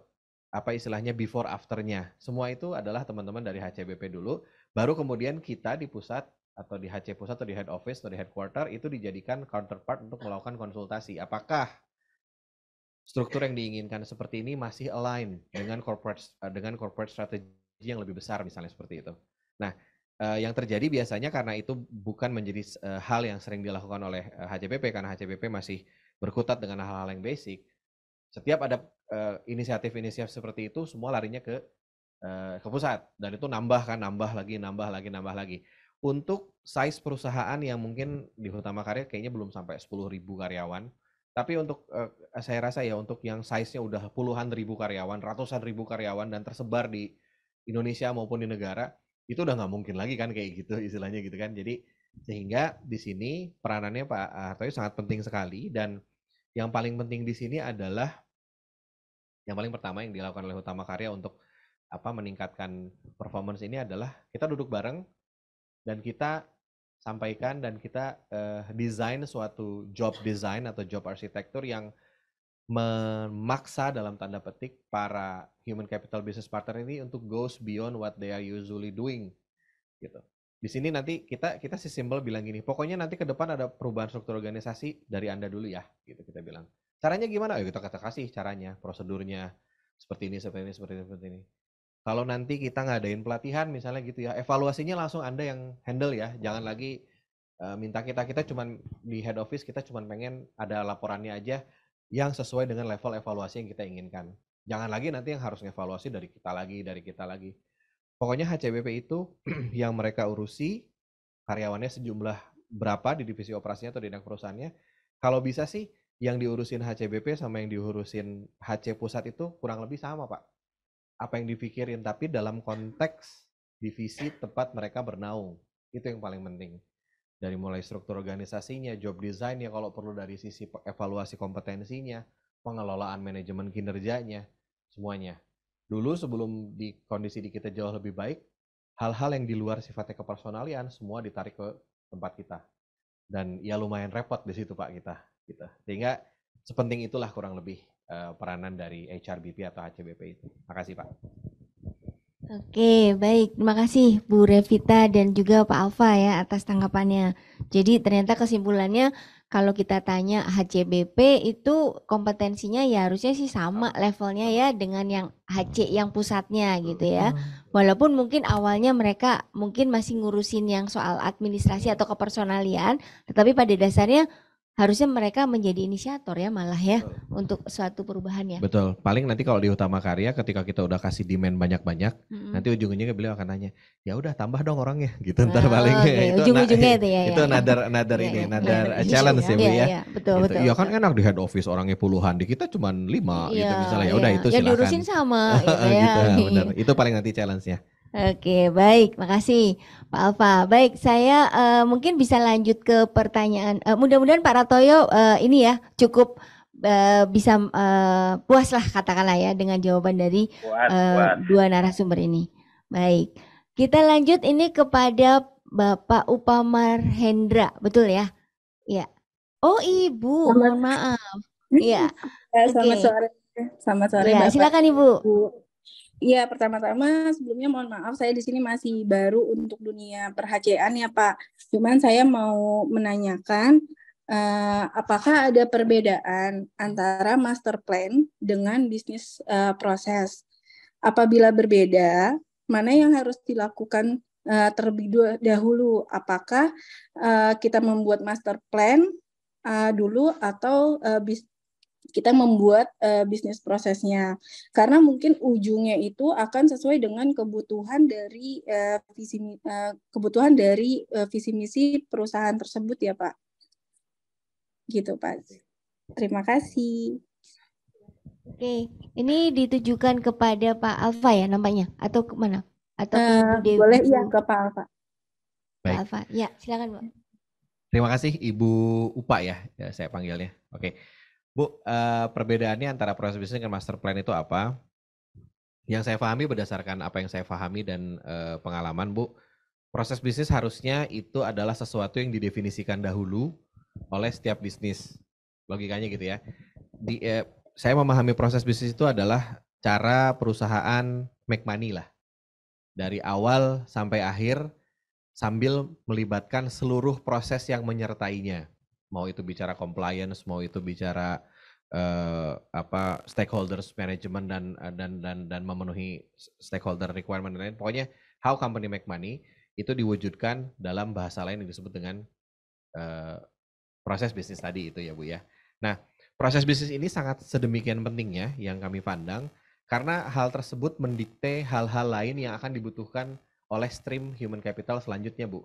apa istilahnya before afternya. Semua itu adalah teman-teman dari HCBP dulu. Baru kemudian kita di pusat atau di HC pusat atau di head office atau di headquarter itu dijadikan counterpart untuk melakukan konsultasi. Apakah struktur yang diinginkan seperti ini masih align dengan corporate eh, dengan corporate strategi yang lebih besar misalnya seperti itu. Nah, uh, yang terjadi biasanya karena itu bukan menjadi uh, hal yang sering dilakukan oleh uh, eh, HCPP karena HCPP masih berkutat dengan hal-hal yang basic. Setiap ada inisiatif-inisiatif uh, seperti itu, semua larinya ke uh, ke pusat dan itu nambah kan, nambah lagi, nambah lagi, nambah lagi. Untuk size perusahaan yang mungkin di utama Karya kayaknya belum sampai 10.000 karyawan, tapi untuk uh, saya rasa ya untuk yang size-nya udah puluhan ribu karyawan, ratusan ribu karyawan dan tersebar di Indonesia maupun di negara, itu udah nggak mungkin lagi kan kayak gitu istilahnya gitu kan jadi sehingga di sini peranannya Pak eh, Hartoyo sangat penting sekali dan yang paling penting di sini adalah yang paling pertama yang dilakukan oleh utama karya untuk apa meningkatkan performance ini adalah kita duduk bareng dan kita sampaikan dan kita uh, desain suatu job design atau job arsitektur yang memaksa dalam tanda petik para human capital business partner ini untuk goes beyond what they are usually doing gitu. Di sini nanti kita kita si simbol bilang gini, pokoknya nanti ke depan ada perubahan struktur organisasi dari Anda dulu ya, gitu kita bilang. Caranya gimana? Ayo kita kata kasih caranya, prosedurnya seperti ini, seperti ini, seperti ini, seperti ini. Kalau nanti kita ngadain pelatihan misalnya gitu ya, evaluasinya langsung Anda yang handle ya, jangan lagi minta kita kita cuman di head office kita cuman pengen ada laporannya aja yang sesuai dengan level evaluasi yang kita inginkan. Jangan lagi nanti yang harus evaluasi dari kita lagi, dari kita lagi. Pokoknya HCBP itu [CLEARS THROAT] yang mereka urusi karyawannya sejumlah berapa di divisi operasinya atau di anak perusahaannya. Kalau bisa sih yang diurusin HCBP sama yang diurusin HC pusat itu kurang lebih sama, Pak. Apa yang dipikirin tapi dalam konteks divisi tempat mereka bernaung. Itu yang paling penting dari mulai struktur organisasinya, job designnya, kalau perlu dari sisi evaluasi kompetensinya, pengelolaan manajemen kinerjanya, semuanya. Dulu sebelum di kondisi di kita jauh lebih baik, hal-hal yang di luar sifatnya kepersonalian semua ditarik ke tempat kita. Dan ya lumayan repot di situ Pak kita. Gitu. Sehingga sepenting itulah kurang lebih eh, peranan dari HRBP atau HCBP itu. Makasih Pak. Oke, baik. Terima kasih Bu Revita dan juga Pak Alfa ya atas tanggapannya. Jadi ternyata kesimpulannya kalau kita tanya HCBP itu kompetensinya ya harusnya sih sama levelnya ya dengan yang HC yang pusatnya gitu ya. Walaupun mungkin awalnya mereka mungkin masih ngurusin yang soal administrasi atau kepersonalian, tetapi pada dasarnya harusnya mereka menjadi inisiator ya malah ya Betul. untuk suatu perubahan ya. Betul. Paling nanti kalau di utama karya ketika kita udah kasih demand banyak-banyak, mm-hmm. nanti ujung-ujungnya beliau akan nanya, "Ya udah tambah dong orangnya." Gitu ah, ntar oh, paling okay. [LAUGHS] itu ujung-ujungnya itu ya. [LAUGHS] Itu ya, nadar nadar iya, ini, ya, nadar challenge ya, ya. ya. Iya, iya, betul gitu. betul. Ya kan enak di head office orangnya puluhan, di kita cuma lima ya, gitu iya, misalnya. Ya udah itu silakan. Ya diurusin sama [LAUGHS] gitu ya. gitu, benar. Itu paling nanti challenge-nya. Oke, baik. Makasih Pak Alfa. Baik, saya uh, mungkin bisa lanjut ke pertanyaan. Uh, mudah-mudahan Pak Ratoyo uh, ini ya cukup uh, bisa uh, puas lah katakanlah ya dengan jawaban dari puas, uh, puas. dua narasumber ini. Baik. Kita lanjut ini kepada Bapak Upamar Hendra, betul ya? Ya. Oh, Ibu, selamat. mohon maaf. Iya. ya, selamat okay. sore. Selamat sore, ya, Bapak. silakan Ibu. Ibu. Iya, pertama-tama sebelumnya mohon maaf saya di sini masih baru untuk dunia per ya Pak. Cuman saya mau menanyakan uh, apakah ada perbedaan antara master plan dengan bisnis uh, proses? Apabila berbeda, mana yang harus dilakukan uh, terlebih dahulu? Apakah uh, kita membuat master plan uh, dulu atau uh, bis kita membuat uh, bisnis prosesnya karena mungkin ujungnya itu akan sesuai dengan kebutuhan dari uh, visi uh, kebutuhan dari uh, visi misi perusahaan tersebut ya Pak. Gitu Pak. Terima kasih. Oke, ini ditujukan kepada Pak Alfa ya nampaknya atau kemana? Atau uh, ke boleh ya ke Pak Alfa. Pak Alfa, ya silakan Pak. Terima kasih Ibu Upa ya, ya saya panggilnya. Oke. Okay. Bu, eh, perbedaannya antara proses bisnis dengan master plan itu apa? Yang saya pahami berdasarkan apa yang saya pahami dan eh, pengalaman, Bu, proses bisnis harusnya itu adalah sesuatu yang didefinisikan dahulu oleh setiap bisnis. Logikanya gitu ya. Di, uh, saya memahami proses bisnis itu adalah cara perusahaan make money lah. Dari awal sampai akhir sambil melibatkan seluruh proses yang menyertainya mau itu bicara compliance, mau itu bicara eh, apa stakeholders management dan eh, dan dan dan memenuhi stakeholder requirement dan lain. Pokoknya how company make money itu diwujudkan dalam bahasa lain yang disebut dengan eh, proses bisnis tadi itu ya Bu ya. Nah, proses bisnis ini sangat sedemikian pentingnya yang kami pandang karena hal tersebut mendikte hal-hal lain yang akan dibutuhkan oleh stream human capital selanjutnya Bu.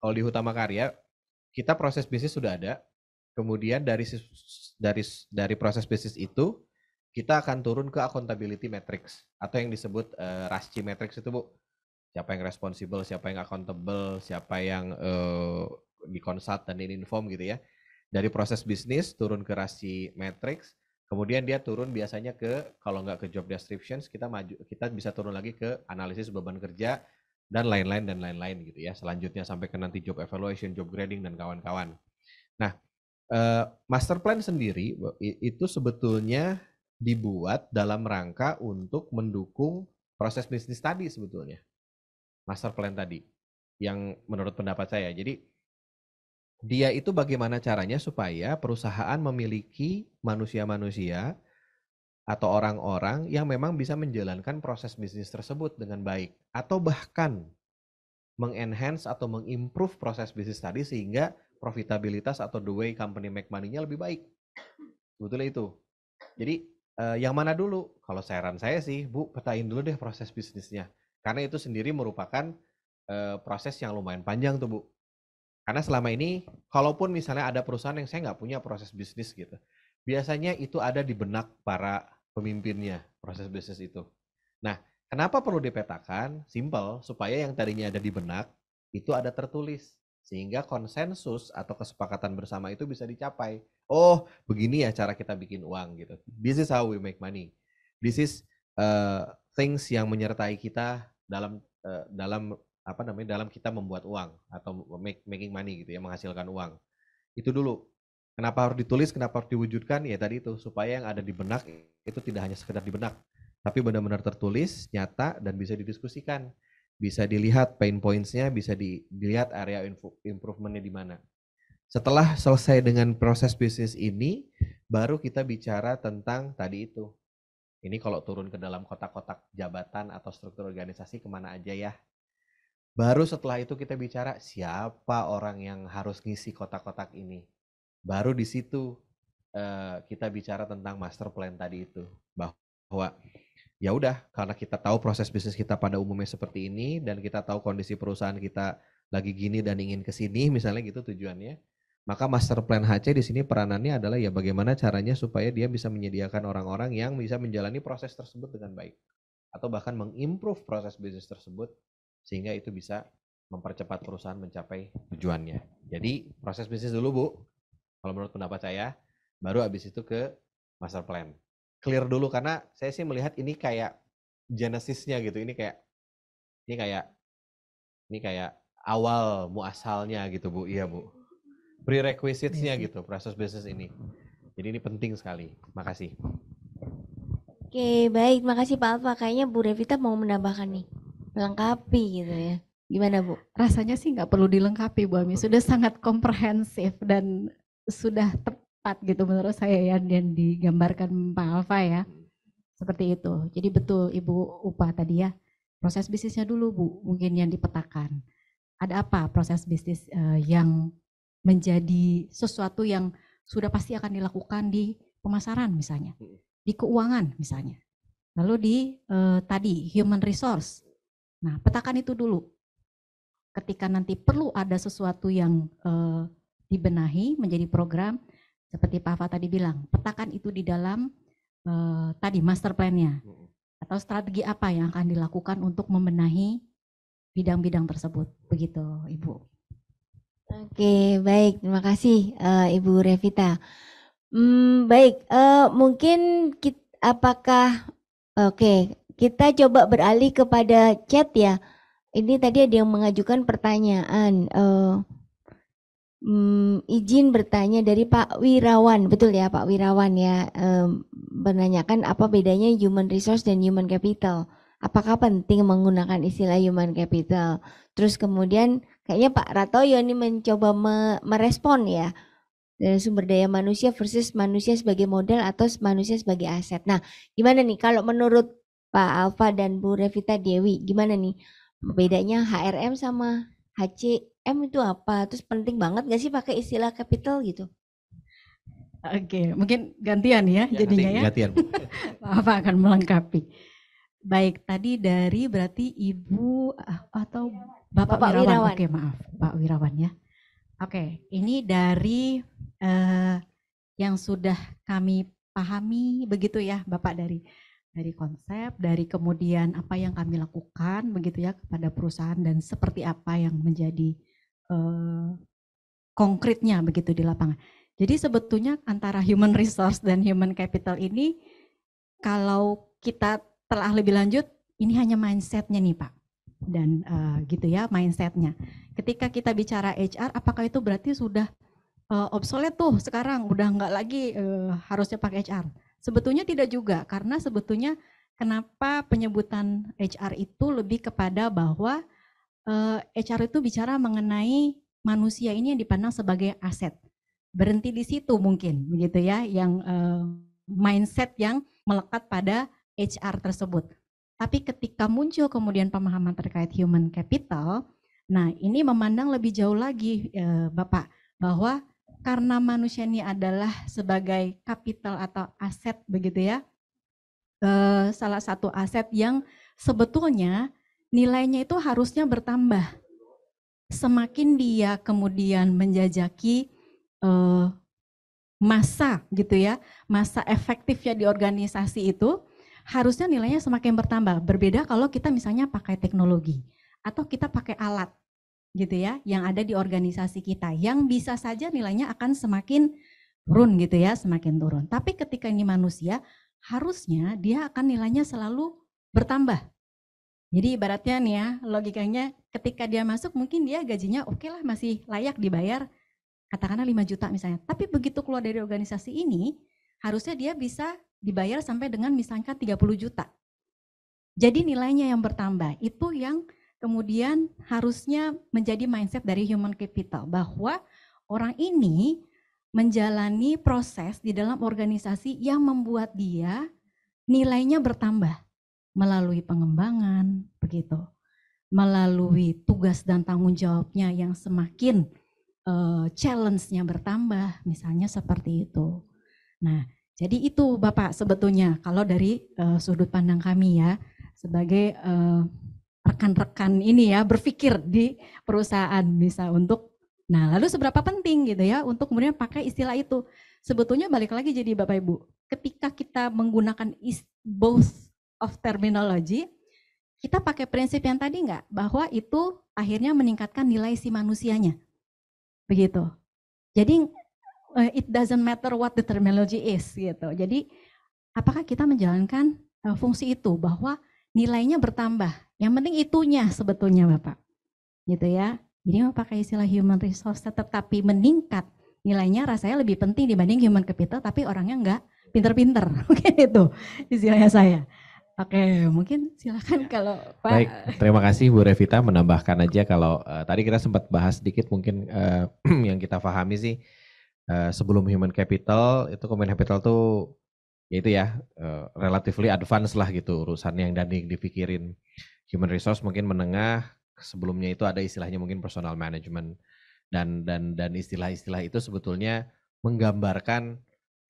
Kalau di Hutama Karya, kita proses bisnis sudah ada, Kemudian dari dari dari proses bisnis itu kita akan turun ke accountability matrix atau yang disebut uh, RASCI matrix itu Bu. Siapa yang responsible, siapa yang accountable, siapa yang uh, eh, dikonsult dan inform gitu ya. Dari proses bisnis turun ke RASCI matrix, kemudian dia turun biasanya ke kalau nggak ke job descriptions kita maju kita bisa turun lagi ke analisis beban kerja dan lain-lain dan lain-lain gitu ya. Selanjutnya sampai ke nanti job evaluation, job grading dan kawan-kawan. Nah, Uh, master plan sendiri itu sebetulnya dibuat dalam rangka untuk mendukung proses bisnis tadi sebetulnya. Master plan tadi yang menurut pendapat saya. Jadi dia itu bagaimana caranya supaya perusahaan memiliki manusia-manusia atau orang-orang yang memang bisa menjalankan proses bisnis tersebut dengan baik atau bahkan mengenhance atau mengimprove proses bisnis tadi sehingga profitabilitas atau the way company make money-nya lebih baik. Sebetulnya itu. Jadi eh, yang mana dulu? Kalau saran saya sih, Bu, petain dulu deh proses bisnisnya. Karena itu sendiri merupakan eh, proses yang lumayan panjang tuh, Bu. Karena selama ini, kalaupun misalnya ada perusahaan yang saya nggak punya proses bisnis gitu, biasanya itu ada di benak para pemimpinnya proses bisnis itu. Nah, kenapa perlu dipetakan? Simple, supaya yang tadinya ada di benak itu ada tertulis sehingga konsensus atau kesepakatan bersama itu bisa dicapai. Oh, begini ya cara kita bikin uang gitu. This is how we make money. This is uh, things yang menyertai kita dalam uh, dalam apa namanya dalam kita membuat uang atau make, making money gitu ya menghasilkan uang. Itu dulu. Kenapa harus ditulis? Kenapa harus diwujudkan? Ya tadi itu supaya yang ada di benak itu tidak hanya sekedar di benak, tapi benar-benar tertulis, nyata dan bisa didiskusikan bisa dilihat pain pointsnya, bisa dilihat area improvementnya di mana. Setelah selesai dengan proses bisnis ini, baru kita bicara tentang tadi itu. Ini kalau turun ke dalam kotak-kotak jabatan atau struktur organisasi kemana aja ya. Baru setelah itu kita bicara siapa orang yang harus ngisi kotak-kotak ini. Baru di situ eh, kita bicara tentang master plan tadi itu bahwa ya udah karena kita tahu proses bisnis kita pada umumnya seperti ini dan kita tahu kondisi perusahaan kita lagi gini dan ingin ke sini misalnya gitu tujuannya maka master plan HC di sini peranannya adalah ya bagaimana caranya supaya dia bisa menyediakan orang-orang yang bisa menjalani proses tersebut dengan baik atau bahkan mengimprove proses bisnis tersebut sehingga itu bisa mempercepat perusahaan mencapai tujuannya. Jadi proses bisnis dulu Bu, kalau menurut pendapat saya, baru habis itu ke master plan clear dulu karena saya sih melihat ini kayak genesisnya gitu. Ini kayak ini kayak ini kayak awal muasalnya gitu, Bu. Iya, Bu. Prerequisitesnya iya gitu proses bisnis ini. Jadi ini penting sekali. Makasih. Oke, baik. Makasih Pak Alfa. Kayaknya Bu Revita mau menambahkan nih. Melengkapi gitu ya. Gimana Bu? Rasanya sih nggak perlu dilengkapi Bu Ami. Sudah sangat komprehensif dan sudah tepat gitu menurut saya ya dan digambarkan Pak Alfa ya seperti itu. Jadi betul Ibu Upa tadi ya proses bisnisnya dulu Bu mungkin yang dipetakan. Ada apa proses bisnis uh, yang menjadi sesuatu yang sudah pasti akan dilakukan di pemasaran misalnya, hmm. di keuangan misalnya, lalu di uh, tadi human resource. Nah petakan itu dulu. Ketika nanti perlu ada sesuatu yang uh, dibenahi menjadi program, seperti Pak tadi bilang, petakan itu di dalam eh, tadi master plan-nya. Atau strategi apa yang akan dilakukan untuk membenahi bidang-bidang tersebut. Begitu, Ibu. Oke, baik. Terima kasih uh, Ibu Revita. Hmm, baik, uh, mungkin kita, apakah oke, okay, kita coba beralih kepada chat ya. Ini tadi ada yang mengajukan pertanyaan. Uh, Hmm, izin bertanya dari Pak Wirawan, betul ya Pak Wirawan ya, um, menanyakan apa bedanya human resource dan human capital. Apakah penting menggunakan istilah human capital? Terus kemudian kayaknya Pak Ratoyo ini mencoba me merespon ya dari e, sumber daya manusia versus manusia sebagai model atau manusia sebagai aset. Nah, gimana nih kalau menurut Pak Alfa dan Bu Revita Dewi, gimana nih bedanya HRM sama HC M itu apa? Terus penting banget gak sih pakai istilah capital gitu? Oke, mungkin gantian ya, ya jadinya ya. Gantian. Apa [LAUGHS] akan melengkapi. Baik, tadi dari berarti Ibu ah, atau Bapak, Bapak Wirawan. Wirawan. Oke, maaf, Pak Wirawan ya. Oke, ini dari uh, yang sudah kami pahami begitu ya, Bapak dari dari konsep, dari kemudian apa yang kami lakukan begitu ya kepada perusahaan dan seperti apa yang menjadi Eh, konkretnya begitu di lapangan. Jadi sebetulnya antara human resource dan human capital ini kalau kita telah lebih lanjut ini hanya mindsetnya nih Pak dan uh, gitu ya mindsetnya. Ketika kita bicara HR, apakah itu berarti sudah uh, obsolete tuh sekarang udah nggak lagi uh, harusnya pakai HR? Sebetulnya tidak juga karena sebetulnya kenapa penyebutan HR itu lebih kepada bahwa uh, eh, HR itu bicara mengenai manusia ini yang dipandang sebagai aset. Berhenti di situ mungkin, begitu ya, yang uh, mindset yang melekat pada HR tersebut. Tapi ketika muncul kemudian pemahaman terkait human capital, nah ini memandang lebih jauh lagi uh, Bapak bahwa karena manusia ini adalah sebagai kapital atau aset begitu ya, salah satu aset yang sebetulnya nilainya itu harusnya bertambah. Semakin dia kemudian menjajaki eh, masa gitu ya, masa efektifnya di organisasi itu harusnya nilainya semakin bertambah. Berbeda kalau kita misalnya pakai teknologi atau kita pakai alat gitu ya yang ada di organisasi kita yang bisa saja nilainya akan semakin turun gitu ya, semakin turun. Tapi ketika ini manusia harusnya dia akan nilainya selalu bertambah jadi ibaratnya nih ya, logikanya ketika dia masuk mungkin dia gajinya oke okay lah masih layak dibayar, katakanlah 5 juta misalnya. Tapi begitu keluar dari organisasi ini, harusnya dia bisa dibayar sampai dengan misalkan 30 juta. Jadi nilainya yang bertambah, itu yang kemudian harusnya menjadi mindset dari human capital, bahwa orang ini menjalani proses di dalam organisasi yang membuat dia nilainya bertambah melalui pengembangan, begitu, melalui tugas dan tanggung jawabnya yang semakin uh, challenge-nya bertambah, misalnya seperti itu. Nah, jadi itu Bapak sebetulnya kalau dari uh, sudut pandang kami ya sebagai eh, rekan-rekan ini ya berpikir di perusahaan bisa untuk nah lalu seberapa penting gitu ya untuk kemudian pakai istilah itu. Sebetulnya balik lagi jadi Bapak Ibu, ketika kita menggunakan is, both of terminology, kita pakai prinsip yang tadi nggak? Bahwa itu akhirnya meningkatkan nilai si manusianya. Begitu. Jadi eh, it doesn't matter what the terminology is gitu. Jadi apakah kita menjalankan eh, fungsi itu bahwa nilainya bertambah. Yang penting itunya sebetulnya Bapak. Gitu ya. Jadi pakai istilah human resource tetapi meningkat nilainya rasanya lebih penting dibanding human capital tapi orangnya nggak pinter-pinter. [LAUGHS] oke itu istilahnya saya. Oke, mungkin silakan iya. kalau Pak. Baik, terima kasih Bu Revita menambahkan aja kalau uh, tadi kita sempat bahas sedikit mungkin uh, [CLEARS THROAT] yang kita pahami sih uh, sebelum human capital itu human capital tuh ya itu ya uh, relatively advance lah gitu urusan yang dan dipikirin human resource mungkin menengah sebelumnya itu ada istilahnya mungkin personal management dan dan dan istilah-istilah itu sebetulnya menggambarkan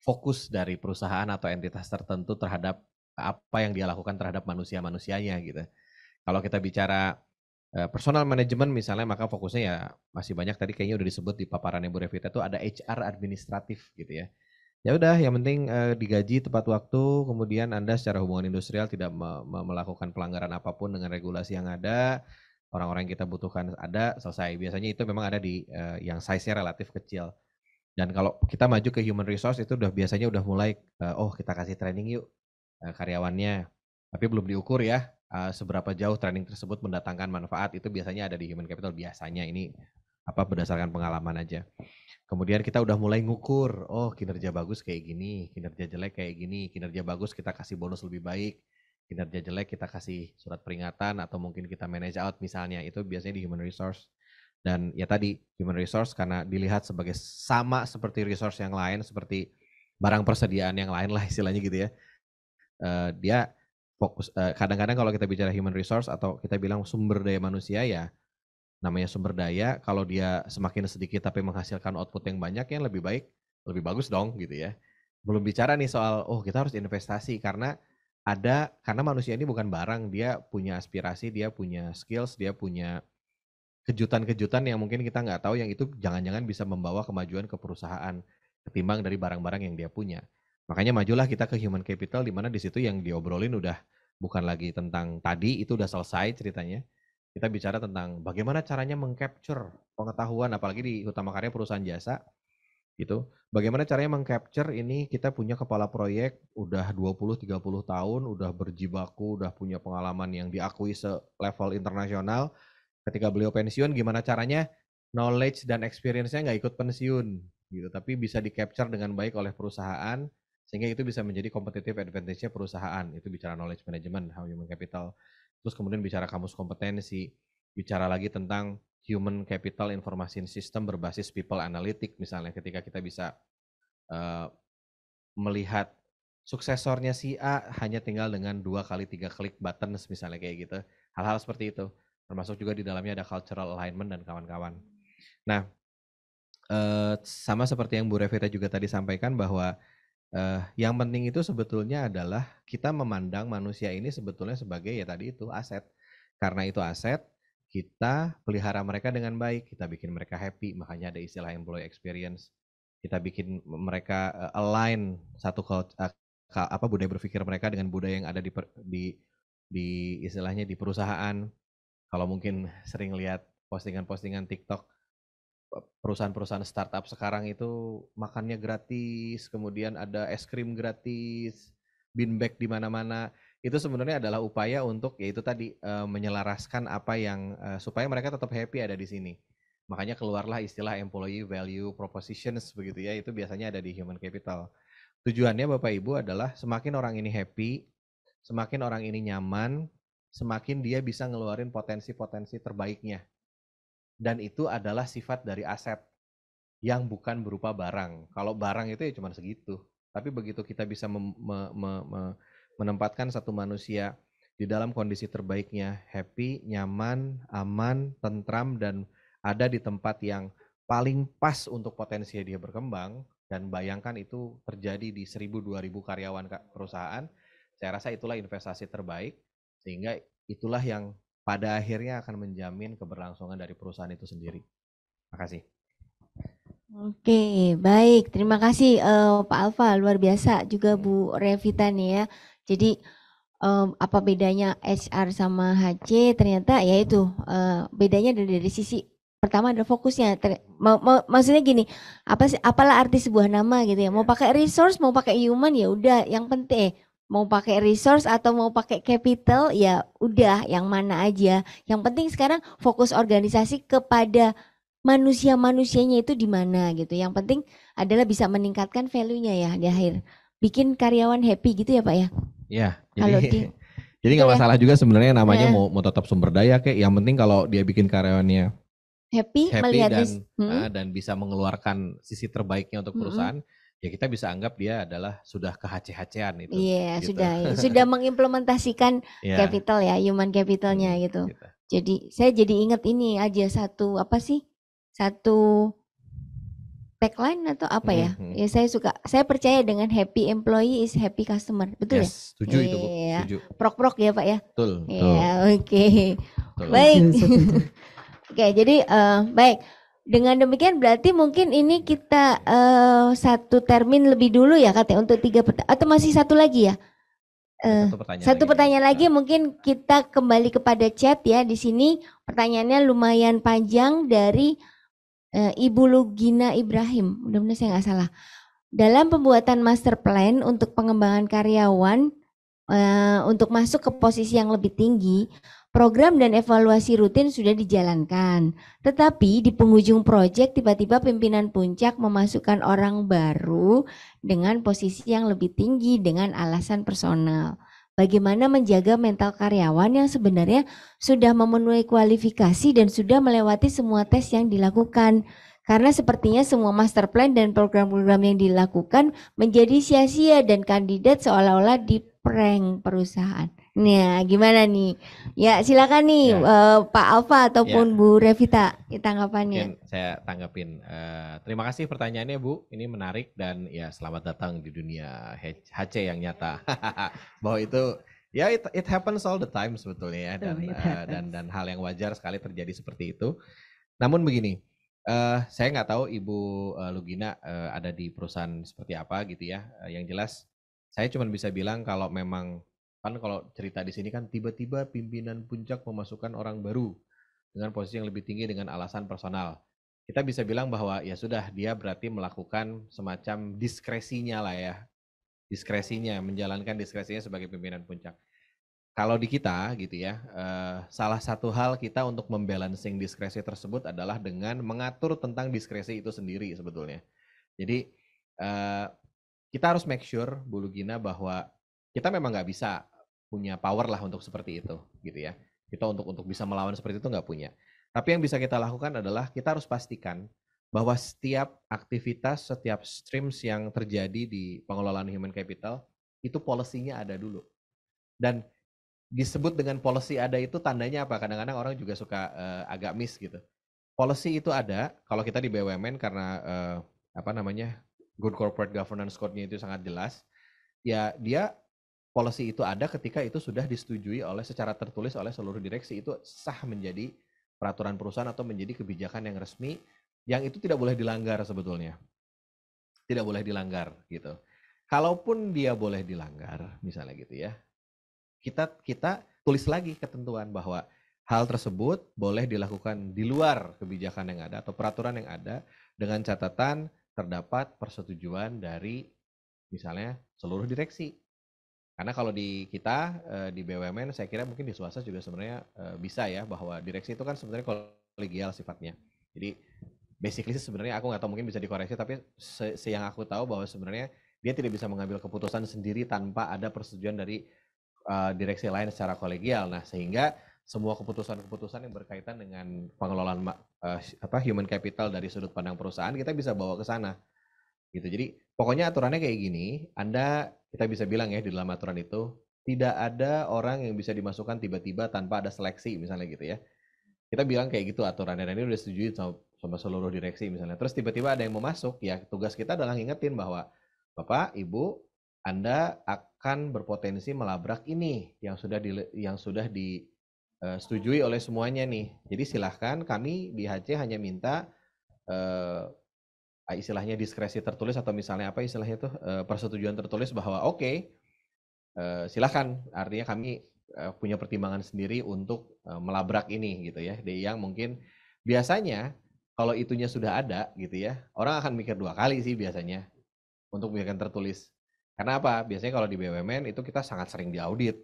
fokus dari perusahaan atau entitas tertentu terhadap apa yang dia lakukan terhadap manusia-manusianya gitu. Kalau kita bicara eh, personal management misalnya maka fokusnya ya masih banyak tadi kayaknya udah disebut di paparan Bu Revita itu ada HR administratif gitu ya. Ya udah yang penting eh, digaji tepat waktu, kemudian Anda secara hubungan industrial tidak melakukan pelanggaran apapun dengan regulasi yang ada, orang-orang yang kita butuhkan ada, selesai. Biasanya itu memang ada di eh, yang size-nya relatif kecil. Dan kalau kita maju ke human resource itu udah biasanya udah mulai oh kita kasih training yuk Eh, karyawannya. Tapi belum diukur ya eh, seberapa jauh training tersebut mendatangkan manfaat itu biasanya ada di human capital biasanya ini apa berdasarkan pengalaman aja. Kemudian kita udah mulai ngukur, oh kinerja bagus kayak gini, kinerja jelek kayak gini, kinerja bagus kita kasih bonus lebih baik, kinerja jelek kita kasih surat peringatan atau mungkin kita manage out misalnya itu biasanya di human resource dan ya tadi human resource karena dilihat sebagai sama seperti resource yang lain seperti barang persediaan yang lain lah istilahnya gitu ya uh, dia fokus uh, eh, kadang -kadang kalau kita bicara human resource atau kita bilang sumber daya manusia ya namanya sumber daya kalau dia semakin sedikit tapi menghasilkan output yang banyak yang lebih baik lebih bagus dong gitu ya belum bicara nih soal oh kita harus investasi karena ada karena manusia ini bukan barang dia punya aspirasi dia punya skills dia punya kejutan-kejutan yang mungkin kita nggak tahu yang itu jangan-jangan bisa membawa kemajuan ke perusahaan ketimbang dari barang-barang yang dia punya Makanya majulah kita ke human capital di mana di situ yang diobrolin udah bukan lagi tentang tadi itu udah selesai ceritanya. Kita bicara tentang bagaimana caranya mengcapture pengetahuan apalagi di utama karya perusahaan jasa gitu. Bagaimana caranya mengcapture ini kita punya kepala proyek udah 20 30 tahun, udah berjibaku, udah punya pengalaman yang diakui se level internasional. Ketika beliau pensiun gimana caranya knowledge dan experience-nya nggak ikut pensiun gitu, tapi bisa di-capture dengan baik oleh perusahaan sehingga itu bisa menjadi kompetitif advantage-nya perusahaan itu bicara knowledge management how human capital terus kemudian bicara kamus kompetensi bicara lagi tentang human capital information system berbasis people analytic misalnya ketika kita bisa uh, melihat suksesornya si A hanya tinggal dengan dua kali tiga klik button misalnya kayak gitu hal-hal seperti itu termasuk juga di dalamnya ada cultural alignment dan kawan-kawan nah eh, sama seperti yang Bu Revita juga tadi sampaikan bahwa Uh, yang penting itu sebetulnya adalah kita memandang manusia ini sebetulnya sebagai ya tadi itu aset. Karena itu aset, kita pelihara mereka dengan baik, kita bikin mereka happy, makanya ada istilah employee experience. Kita bikin mereka eh, align satu uh, apa budaya berpikir mereka dengan budaya yang ada di di di istilahnya di perusahaan. Kalau mungkin sering lihat postingan-postingan TikTok perusahaan-perusahaan startup sekarang itu makannya gratis, kemudian ada es krim gratis, bin bag di mana-mana. Itu sebenarnya adalah upaya untuk yaitu tadi eh, menyelaraskan apa yang eh, supaya mereka tetap happy ada di sini. Makanya keluarlah istilah employee value propositions begitu ya, itu biasanya ada di human capital. Tujuannya Bapak Ibu adalah semakin orang ini happy, semakin orang ini nyaman, semakin dia bisa ngeluarin potensi-potensi terbaiknya dan itu adalah sifat dari aset yang bukan berupa barang. Kalau barang itu ya cuma segitu. Tapi begitu kita bisa mem, me, me, me, menempatkan satu manusia di dalam kondisi terbaiknya, happy, nyaman, aman, tentram dan ada di tempat yang paling pas untuk potensi dia berkembang dan bayangkan itu terjadi di 1000 2000 karyawan perusahaan, saya rasa itulah investasi terbaik sehingga itulah yang pada akhirnya akan menjamin keberlangsungan dari perusahaan itu sendiri. Terima kasih. Oke, baik. Terima kasih uh, Pak Alfa, luar biasa juga iya. Bu Revita nih ya. Jadi um, apa bedanya HR sama HC? Ternyata ya itu uh, bedanya dari, dari sisi pertama ada fokusnya. Ter, mau, mau, maksudnya gini, apa sih apalah arti sebuah nama gitu ya. Mau iya. pakai resource, mau pakai human ya udah, yang penting eh, mau pakai resource atau mau pakai capital ya udah yang mana aja. Yang penting sekarang fokus organisasi kepada manusia-manusianya itu di mana gitu. Yang penting adalah bisa meningkatkan value-nya ya di akhir. Bikin karyawan happy gitu ya, Pak ya. Iya. Jadi [LAUGHS] jadi nggak iya. masalah juga sebenarnya namanya yeah. mau mau tetap sumber daya kayak yang penting kalau dia bikin karyawannya happy, happy dan hmm? Ah, dan bisa mengeluarkan sisi terbaiknya untuk hmm, hmm. perusahaan. Hmm ya kita bisa anggap dia adalah sudah ke hc itu. Iya, yeah, gitu. sudah ya, [LAUGHS] sudah mengimplementasikan yeah. capital ya, human capitalnya hmm, gitu. Kita. Gitu. Jadi saya jadi ingat ini aja satu apa sih? Satu tagline atau apa ya? Hmm, hmm Ya saya suka. Saya percaya dengan happy employee is happy customer. Betul ya? yes, ya? setuju itu, Bu. Iya, setuju. Prok-prok ya, Pak ya? Betul. Iya, oke. Okay. Baik. oke, [LAUGHS] okay, jadi uh, baik. Dengan demikian berarti mungkin ini kita uh, satu termin lebih dulu ya katanya untuk tiga pertanyaan atau masih satu lagi ya? Uh, satu pertanyaan satu lagi, lagi nah. mungkin kita kembali kepada chat ya di sini pertanyaannya lumayan panjang dari uh, Ibu Lugina Ibrahim mudah-mudahan saya nggak salah dalam pembuatan master plan untuk pengembangan karyawan uh, untuk masuk ke posisi yang lebih tinggi Program dan evaluasi rutin sudah dijalankan, tetapi di penghujung proyek tiba-tiba pimpinan puncak memasukkan orang baru dengan posisi yang lebih tinggi dengan alasan personal. Bagaimana menjaga mental karyawan yang sebenarnya sudah memenuhi kualifikasi dan sudah melewati semua tes yang dilakukan? Karena sepertinya semua master plan dan program-program yang dilakukan menjadi sia-sia dan kandidat seolah-olah di prank perusahaan. Nah, gimana nih? Ya, silakan nih ya. uh, Pak Alfa ataupun ya. Bu Revita tanggapannya. Mungkin saya tanggapin. Uh, terima kasih pertanyaannya Bu. Ini menarik dan ya selamat datang di dunia HC yang nyata. [LAUGHS] Bahwa itu ya it, it happens all the time sebetulnya ya dan uh, dan dan hal yang wajar sekali terjadi seperti itu. Namun begini, uh, saya nggak tahu Ibu uh, Lugina uh, ada di perusahaan seperti apa gitu ya. Uh, yang jelas saya cuma bisa bilang kalau memang Kan kalau cerita di sini kan tiba-tiba pimpinan puncak memasukkan orang baru dengan posisi yang lebih tinggi dengan alasan personal. Kita bisa bilang bahwa ya sudah dia berarti melakukan semacam diskresinya lah ya. Diskresinya, menjalankan diskresinya sebagai pimpinan puncak. Kalau di kita gitu ya, eh, salah satu hal kita untuk membalancing diskresi tersebut adalah dengan mengatur tentang diskresi itu sendiri sebetulnya. Jadi eh, kita harus make sure Bu Lugina bahwa kita memang nggak bisa punya power lah untuk seperti itu gitu ya kita untuk untuk bisa melawan seperti itu nggak punya tapi yang bisa kita lakukan adalah kita harus pastikan bahwa setiap aktivitas, setiap streams yang terjadi di pengelolaan human capital itu polisinya ada dulu. Dan disebut dengan policy ada itu tandanya apa? Kadang-kadang orang juga suka uh, agak miss gitu. Policy itu ada kalau kita di BUMN karena uh, apa namanya? good corporate governance code-nya itu sangat jelas. Ya, dia policy itu ada ketika itu sudah disetujui oleh secara tertulis oleh seluruh direksi itu sah menjadi peraturan perusahaan atau menjadi kebijakan yang resmi yang itu tidak boleh dilanggar sebetulnya. Tidak boleh dilanggar gitu. Kalaupun dia boleh dilanggar, misalnya gitu ya. Kita kita tulis lagi ketentuan bahwa hal tersebut boleh dilakukan di luar kebijakan yang ada atau peraturan yang ada dengan catatan terdapat persetujuan dari misalnya seluruh direksi karena kalau di kita eh, di BUMN saya kira mungkin di swasta juga sebenarnya eh, bisa ya bahwa direksi itu kan sebenarnya kolegial sifatnya. Jadi basically sebenarnya aku nggak tahu mungkin bisa dikoreksi tapi se, yang aku tahu bahwa sebenarnya dia tidak bisa mengambil keputusan sendiri tanpa ada persetujuan dari eh, direksi lain secara kolegial. Nah, sehingga semua keputusan-keputusan yang berkaitan dengan pengelolaan uh, apa human capital dari sudut pandang perusahaan kita bisa bawa ke sana gitu jadi pokoknya aturannya kayak gini anda kita bisa bilang ya di dalam aturan itu tidak ada orang yang bisa dimasukkan tiba-tiba tanpa ada seleksi misalnya gitu ya kita bilang kayak gitu aturannya dan ini udah setuju sama, sama seluruh direksi misalnya terus tiba-tiba ada yang mau masuk ya tugas kita adalah ngingetin bahwa bapak ibu anda akan berpotensi melabrak ini yang sudah di, yang sudah disetujui eh, oleh semuanya nih jadi silahkan kami di HC hanya minta eh, istilahnya diskresi tertulis atau misalnya apa istilahnya itu eh, persetujuan tertulis bahwa oke okay, eh, silahkan artinya kami eh, punya pertimbangan sendiri untuk melabrak ini gitu ya yang mungkin biasanya kalau itunya sudah ada gitu ya orang akan mikir dua kali sih biasanya untuk memberikan tertulis karena apa biasanya kalau di BUMN itu kita sangat sering diaudit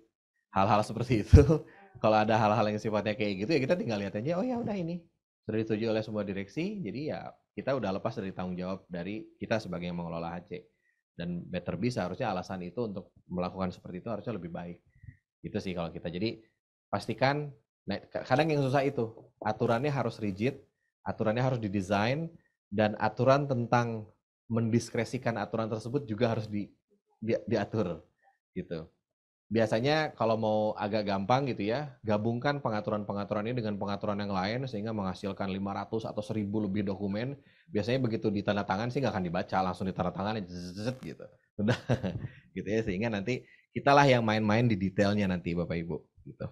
hal-hal seperti itu [LAUGHS] kalau ada hal-hal yang sifatnya kayak gitu ya kita tinggal lihat aja oh ya udah ini sudah disetujui oleh sebuah direksi jadi ya kita udah lepas dari tanggung jawab dari kita sebagai yang mengelola HC dan better bisa harusnya alasan itu untuk melakukan seperti itu harusnya lebih baik itu sih kalau kita jadi pastikan nah, kadang yang susah itu aturannya harus rigid aturannya harus didesain dan aturan tentang mendiskresikan aturan tersebut juga harus di, di diatur gitu biasanya kalau mau agak gampang gitu ya, gabungkan pengaturan-pengaturan ini dengan pengaturan yang lain sehingga menghasilkan 500 atau 1000 lebih dokumen. Biasanya begitu ditandatangan sih nggak akan dibaca, langsung ditandatangani gitu. Sudah [LAUGHS] gitu ya sehingga nanti kitalah yang main-main di detailnya nanti Bapak Ibu gitu.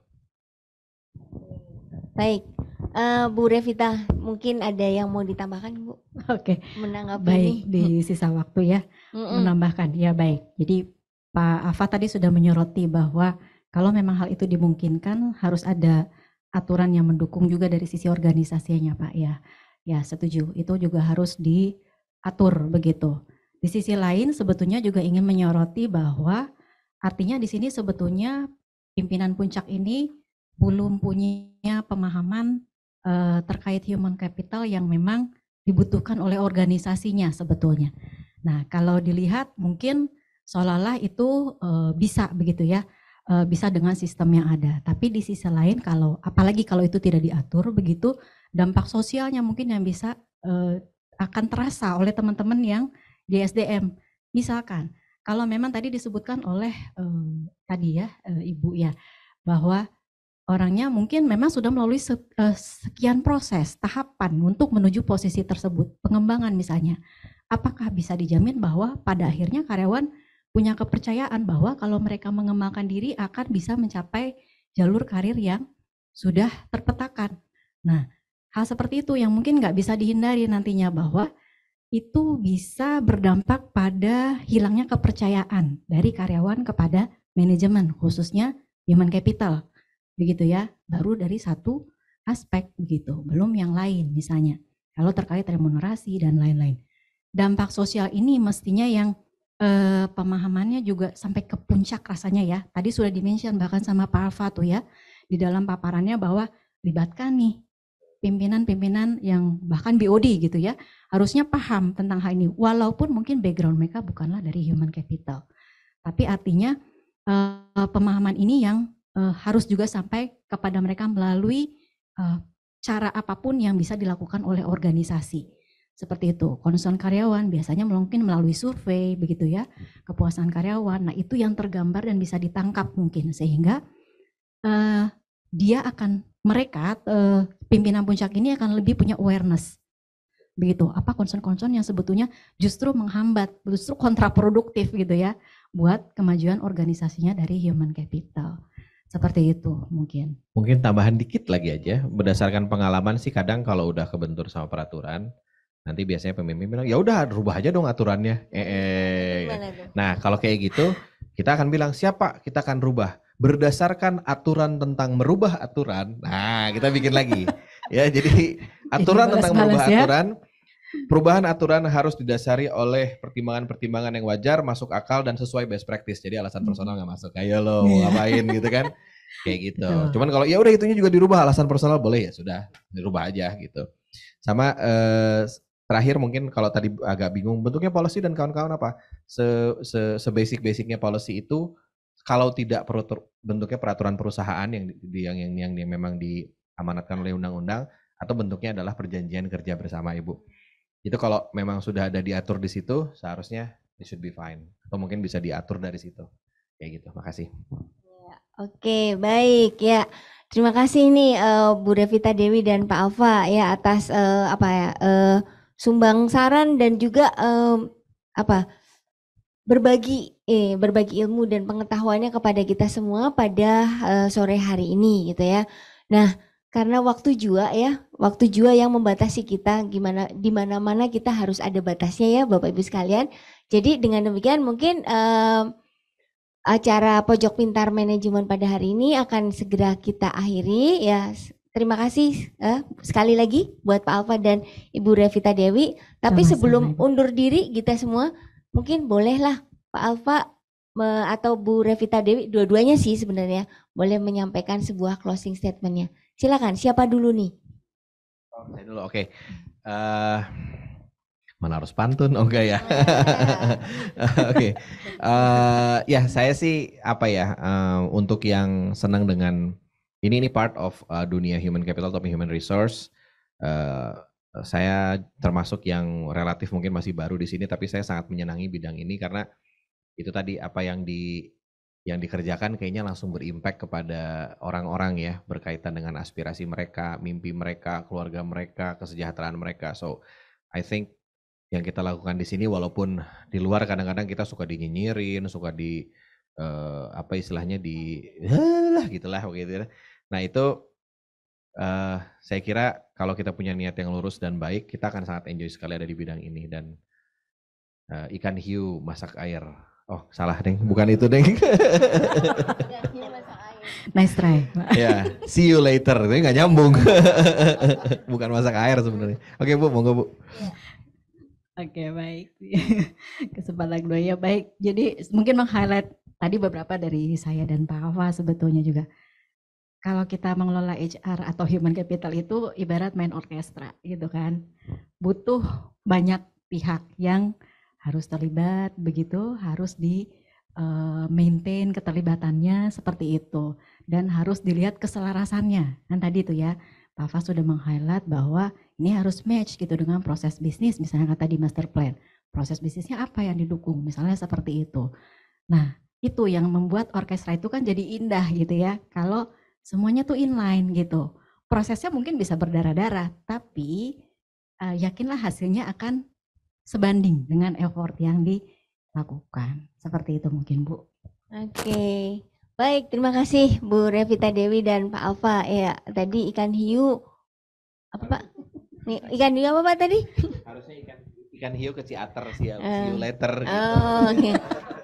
Baik. Uh, Bu Revita, mungkin ada yang mau ditambahkan Bu? Oke. Okay. Menanggapi baik ini. di sisa waktu ya. Mm -mm. Menambahkan. Ya baik. Jadi Pak Afa tadi sudah menyoroti bahwa kalau memang hal itu dimungkinkan harus ada aturan yang mendukung juga dari sisi organisasinya Pak ya. Ya setuju, itu juga harus diatur begitu. Di sisi lain sebetulnya juga ingin menyoroti bahwa artinya di sini sebetulnya pimpinan puncak ini belum punya pemahaman eh, terkait human capital yang memang dibutuhkan oleh organisasinya sebetulnya. Nah kalau dilihat mungkin seolah-olah itu e, bisa begitu ya e, bisa dengan sistem yang ada. Tapi di sisi lain kalau apalagi kalau itu tidak diatur begitu dampak sosialnya mungkin yang bisa e, akan terasa oleh teman-teman yang di SDM. Misalkan kalau memang tadi disebutkan oleh e, tadi ya e, Ibu ya bahwa orangnya mungkin memang sudah melalui sekian proses tahapan untuk menuju posisi tersebut, pengembangan misalnya. Apakah bisa dijamin bahwa pada akhirnya karyawan punya kepercayaan bahwa kalau mereka mengembangkan diri akan bisa mencapai jalur karir yang sudah terpetakan. Nah, hal seperti itu yang mungkin nggak bisa dihindari nantinya bahwa itu bisa berdampak pada hilangnya kepercayaan dari karyawan kepada manajemen khususnya human capital begitu ya baru dari satu aspek begitu belum yang lain misalnya kalau terkait remunerasi dan lain-lain dampak sosial ini mestinya yang eh, pemahamannya juga sampai ke puncak rasanya ya. Tadi sudah dimention bahkan sama Pak Alfa tuh ya di dalam paparannya bahwa libatkan nih pimpinan-pimpinan yang bahkan BOD gitu ya harusnya paham tentang hal ini walaupun mungkin background mereka bukanlah dari human capital tapi artinya eh, pemahaman ini yang eh, harus juga sampai kepada mereka melalui eh, cara apapun yang bisa dilakukan oleh organisasi seperti itu. Concern karyawan biasanya mungkin melalui survei begitu ya, kepuasan karyawan. Nah, itu yang tergambar dan bisa ditangkap mungkin sehingga uh, dia akan mereka uh, pimpinan puncak ini akan lebih punya awareness begitu apa concern konsen yang sebetulnya justru menghambat justru kontraproduktif gitu ya buat kemajuan organisasinya dari human capital seperti itu mungkin mungkin tambahan dikit lagi aja berdasarkan pengalaman sih kadang kalau udah kebentur sama peraturan nanti biasanya pemimpin bilang ya udah rubah aja dong aturannya eh, iya, eh. nah kalau kayak gitu kita akan bilang siapa kita akan rubah berdasarkan aturan tentang merubah aturan nah kita bikin ah. lagi ya [LAUGHS] jadi aturan tentang merubah ya. aturan perubahan aturan harus didasari oleh pertimbangan-pertimbangan yang wajar masuk akal dan sesuai best practice jadi alasan hmm. personal nggak masuk ayo lo iya. ngapain gitu kan kayak [LAUGHS] gitu cuman kalau ya udah itunya juga dirubah alasan personal boleh ya sudah dirubah aja gitu sama eh, terakhir mungkin kalau tadi agak bingung bentuknya policy dan kawan-kawan apa se se, se basic basicnya policy itu kalau tidak perutur, bentuknya peraturan perusahaan yang yang yang yang, yang memang diamanatkan oleh undang-undang atau bentuknya adalah perjanjian kerja bersama ibu itu kalau memang sudah ada diatur di situ seharusnya it should be fine atau mungkin bisa diatur dari situ kayak gitu makasih ya, oke okay, baik ya terima kasih nih uh, Bu Devita Dewi dan Pak Alfa ya atas uh, apa ya uh, sumbang saran dan juga um, apa berbagi eh berbagi ilmu dan pengetahuannya kepada kita semua pada uh, sore hari ini gitu ya. Nah, karena waktu jua ya, waktu jua yang membatasi kita gimana di mana-mana kita harus ada batasnya ya Bapak Ibu sekalian. Jadi dengan demikian mungkin um, acara Pojok Pintar Manajemen pada hari ini akan segera kita akhiri ya Terima kasih eh, sekali lagi buat Pak Alfa dan Ibu Revita Dewi. Tapi Sama-sama. sebelum undur diri kita semua, mungkin bolehlah Pak Alfa atau Bu Revita Dewi, dua-duanya sih sebenarnya boleh menyampaikan sebuah closing statementnya. Silakan, siapa dulu nih? Oh, saya dulu, oke. Okay. Eh, mana harus pantun, oh, ya. [LAUGHS] oke okay, ya. oke, okay. uh, ya saya sih apa ya uh, untuk yang senang dengan ini ini part of uh, dunia human capital atau human resource. Uh, saya termasuk yang relatif mungkin masih baru di sini, tapi saya sangat menyenangi bidang ini karena itu tadi apa yang di yang dikerjakan kayaknya langsung berimpact kepada orang-orang ya berkaitan dengan aspirasi mereka, mimpi mereka, keluarga mereka, kesejahteraan mereka. So I think yang kita lakukan di sini walaupun di luar kadang-kadang kita suka dinyinyirin, suka di uh, apa istilahnya di [LAUGHS] lah gitulah begitu. gitu. Ya. Nah itu uh, saya kira kalau kita punya niat yang lurus dan baik, kita akan sangat enjoy sekali ada di bidang ini dan uh, ikan hiu masak air. Oh salah deng, bukan itu deng. [LAUGHS] nice try. Ya, see you later. Tapi nggak nyambung. [LAUGHS] bukan masak air sebenarnya. Oke okay, bu, monggo bu. Ya. Oke okay, baik. [LAUGHS] Kesempatan kedua ya baik. Jadi mungkin meng-highlight tadi beberapa dari saya dan Pak Afa sebetulnya juga kalau kita mengelola HR atau human capital itu ibarat main orkestra gitu kan. Butuh banyak pihak yang harus terlibat begitu, harus di eh, maintain keterlibatannya seperti itu dan harus dilihat keselarasannya. Kan tadi itu ya, Pak Fas sudah meng-highlight bahwa ini harus match gitu dengan proses bisnis misalnya kata di master plan. Proses bisnisnya apa yang didukung misalnya seperti itu. Nah, itu yang membuat orkestra itu kan jadi indah gitu ya. Kalau semuanya tuh inline gitu. Prosesnya mungkin bisa berdarah-darah, tapi uh, yakinlah hasilnya akan sebanding dengan effort yang dilakukan. Seperti itu mungkin Bu. Oke. Okay. Baik, terima kasih Bu Revita Dewi dan Pak Alfa. Ya, tadi ikan hiu apa Pak? Nih, ikan hiu apa Pak tadi? Harusnya ikan ikan hiu ke teater sih ya, uh, eh. hiu later oh, gitu. Oh, oke. Okay.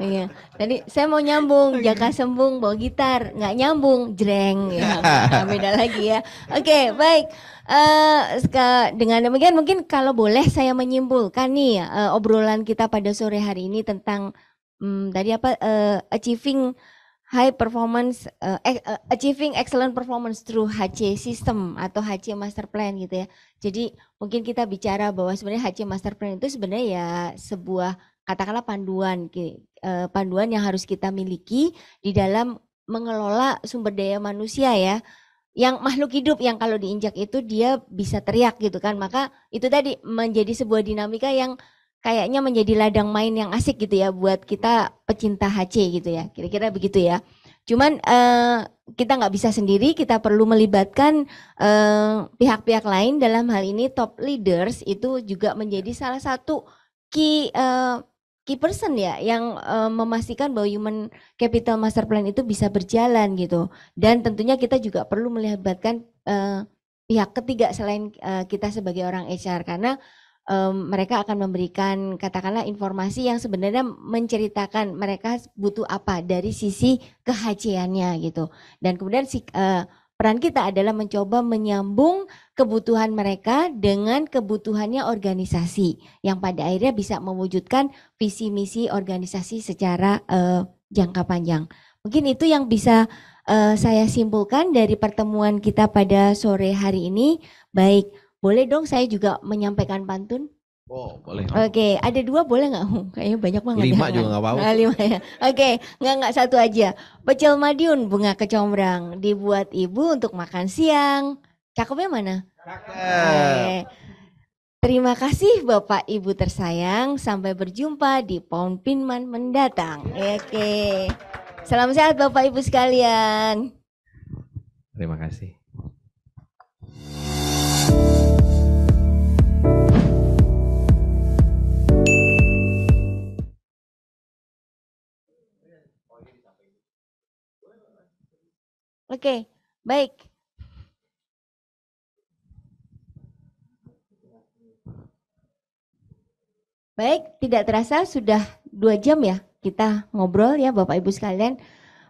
iya. Tadi saya mau nyambung [LAUGHS] jaka sembung bawa gitar, nggak nyambung, jreng ya. Beda lagi ya. Oke, okay, baik. Uh, dengan demikian mungkin kalau boleh saya menyimpulkan nih uh, obrolan kita pada sore hari ini tentang um, tadi apa uh, achieving high performance uh, achieving excellent performance through HC system atau HC master plan gitu ya. Jadi mungkin kita bicara bahwa sebenarnya HC master plan itu sebenarnya ya sebuah katakanlah panduan eh, panduan yang harus kita miliki di dalam mengelola sumber daya manusia ya. Yang makhluk hidup yang kalau diinjak itu dia bisa teriak gitu kan. Maka itu tadi menjadi sebuah dinamika yang kayaknya menjadi ladang main yang asik gitu ya buat kita pecinta HC gitu ya. Kira-kira begitu ya. Cuman uh, kita nggak bisa sendiri, kita perlu melibatkan eh, pihak-pihak uh, lain dalam hal ini top leaders itu juga menjadi salah satu key uh, key person ya yang uh, memastikan bahwa human capital master plan itu bisa berjalan gitu. Dan tentunya kita juga perlu melibatkan uh, pihak ketiga selain uh, kita sebagai orang HR karena um, mereka akan memberikan katakanlah informasi yang sebenarnya menceritakan mereka butuh apa dari sisi kehajiannya gitu. Dan kemudian si uh, Peran kita adalah mencoba menyambung kebutuhan mereka dengan kebutuhannya organisasi yang pada akhirnya bisa mewujudkan visi misi organisasi secara uh, jangka panjang. Mungkin itu yang bisa uh, saya simpulkan dari pertemuan kita pada sore hari ini. Baik, boleh dong saya juga menyampaikan pantun? Oh boleh. Oke, okay. ada dua boleh nggak? [LAUGHS] Kayaknya banyak banget. Lima ya, juga nggak apa-apa. Nah, lima ya. Oke, okay. nggak nggak satu aja. Pecel Madiun bunga kecombrang dibuat ibu untuk makan siang. Cakepnya mana? Cakep. Okay. Terima kasih Bapak Ibu tersayang. Sampai berjumpa di Pound Pinman mendatang. Oke. Okay. Salam sehat Bapak Ibu sekalian. Terima kasih. Oke, baik. Baik, tidak terasa sudah dua jam ya kita ngobrol ya Bapak Ibu sekalian.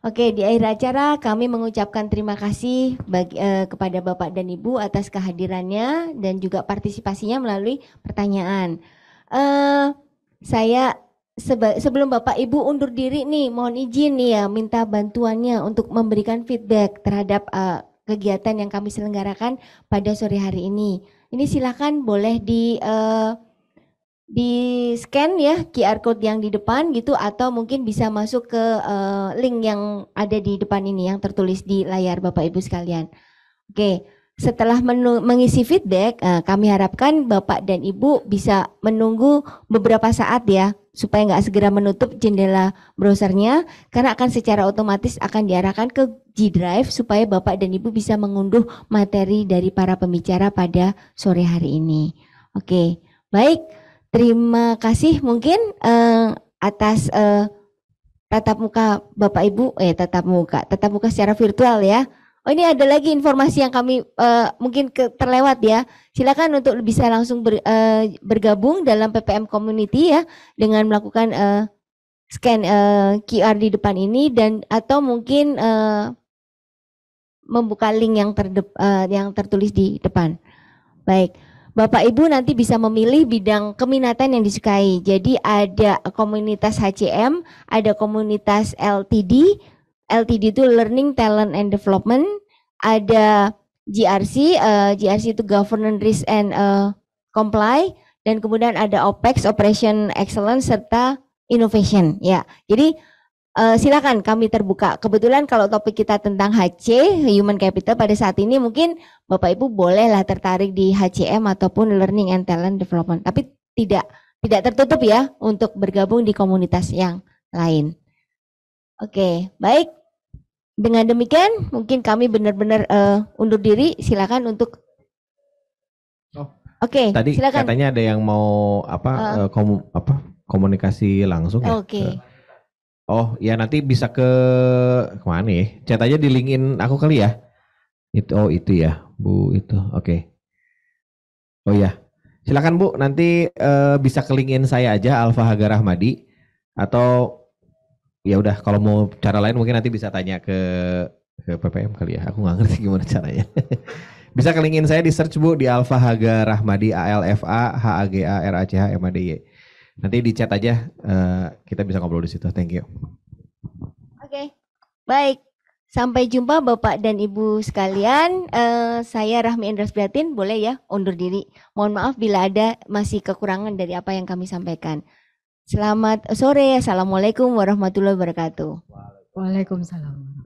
Oke, di akhir acara kami mengucapkan terima kasih bagi, eh, kepada Bapak dan Ibu atas kehadirannya dan juga partisipasinya melalui pertanyaan. Eh, saya seba, sebelum Bapak Ibu undur diri nih, mohon izin nih ya, minta bantuannya untuk memberikan feedback terhadap uh, kegiatan yang kami selenggarakan pada sore hari ini. Ini silakan boleh di uh, di scan ya QR code yang di depan gitu atau mungkin bisa masuk ke uh, link yang ada di depan ini yang tertulis di layar Bapak Ibu sekalian. Oke. Okay. Setelah mengisi feedback, uh, kami harapkan Bapak dan Ibu bisa menunggu beberapa saat ya, supaya nggak segera menutup jendela browsernya, karena akan secara otomatis akan diarahkan ke G Drive supaya Bapak dan Ibu bisa mengunduh materi dari para pembicara pada sore hari ini. Oke, baik. Terima kasih mungkin uh, atas uh, tatap muka Bapak Ibu, eh tatap muka, tatap muka secara virtual ya. Oh ini ada lagi informasi yang kami uh, mungkin ke, terlewat ya. Silakan untuk bisa langsung ber, uh, bergabung dalam PPM Community ya dengan melakukan uh, scan uh, QR di depan ini dan atau mungkin uh, membuka link yang terdep, uh, yang tertulis di depan. Baik. Bapak Ibu nanti bisa memilih bidang keminatan yang disukai. Jadi ada komunitas HCM, ada komunitas LTD, LTD itu Learning Talent and Development, ada GRC, uh, eh, GRC itu Governance Risk and uh, Comply, dan kemudian ada OPEX Operation Excellence serta Innovation. Ya, jadi uh, silakan kami terbuka. Kebetulan kalau topik kita tentang HC Human Capital pada saat ini mungkin Bapak Ibu bolehlah tertarik di HCM ataupun Learning and Talent Development, tapi tidak tidak tertutup ya untuk bergabung di komunitas yang lain. Oke, okay, baik. Dengan demikian, mungkin kami benar-benar uh, undur diri. Silakan untuk. Oh. Oke. Okay, Tadi silakan. katanya ada yang mau apa uh, eh. eh, kom apa komunikasi langsung. ya. Oke. Okay. Oh ya nanti bisa ke kemana ya? Chat aja di linkin aku kali ya. Itu oh itu ya Bu itu. Oke. Okay. Oh ya. Silakan Bu nanti uh, bisa ke linkin saya aja Alfa Hagar Ahmadi atau ya udah kalau mau cara lain mungkin nanti bisa tanya ke ke PPM kali ya. Aku nggak ngerti [LAUGHS] gimana caranya. [LAUGHS] bisa kelingin saya di search Bu di Alfa Haga Rahmadi A L F A H A G A R A C H M A D Y. Nanti di chat aja uh, kita bisa ngobrol di situ. Thank you. Oke. Okay. Baik. Sampai jumpa Bapak dan Ibu sekalian. Uh, saya Rahmi Endras Priatin. boleh ya undur diri. Mohon maaf bila ada masih kekurangan dari apa yang kami sampaikan. Selamat sore. Assalamualaikum warahmatullahi wabarakatuh. Waalaikumsalam.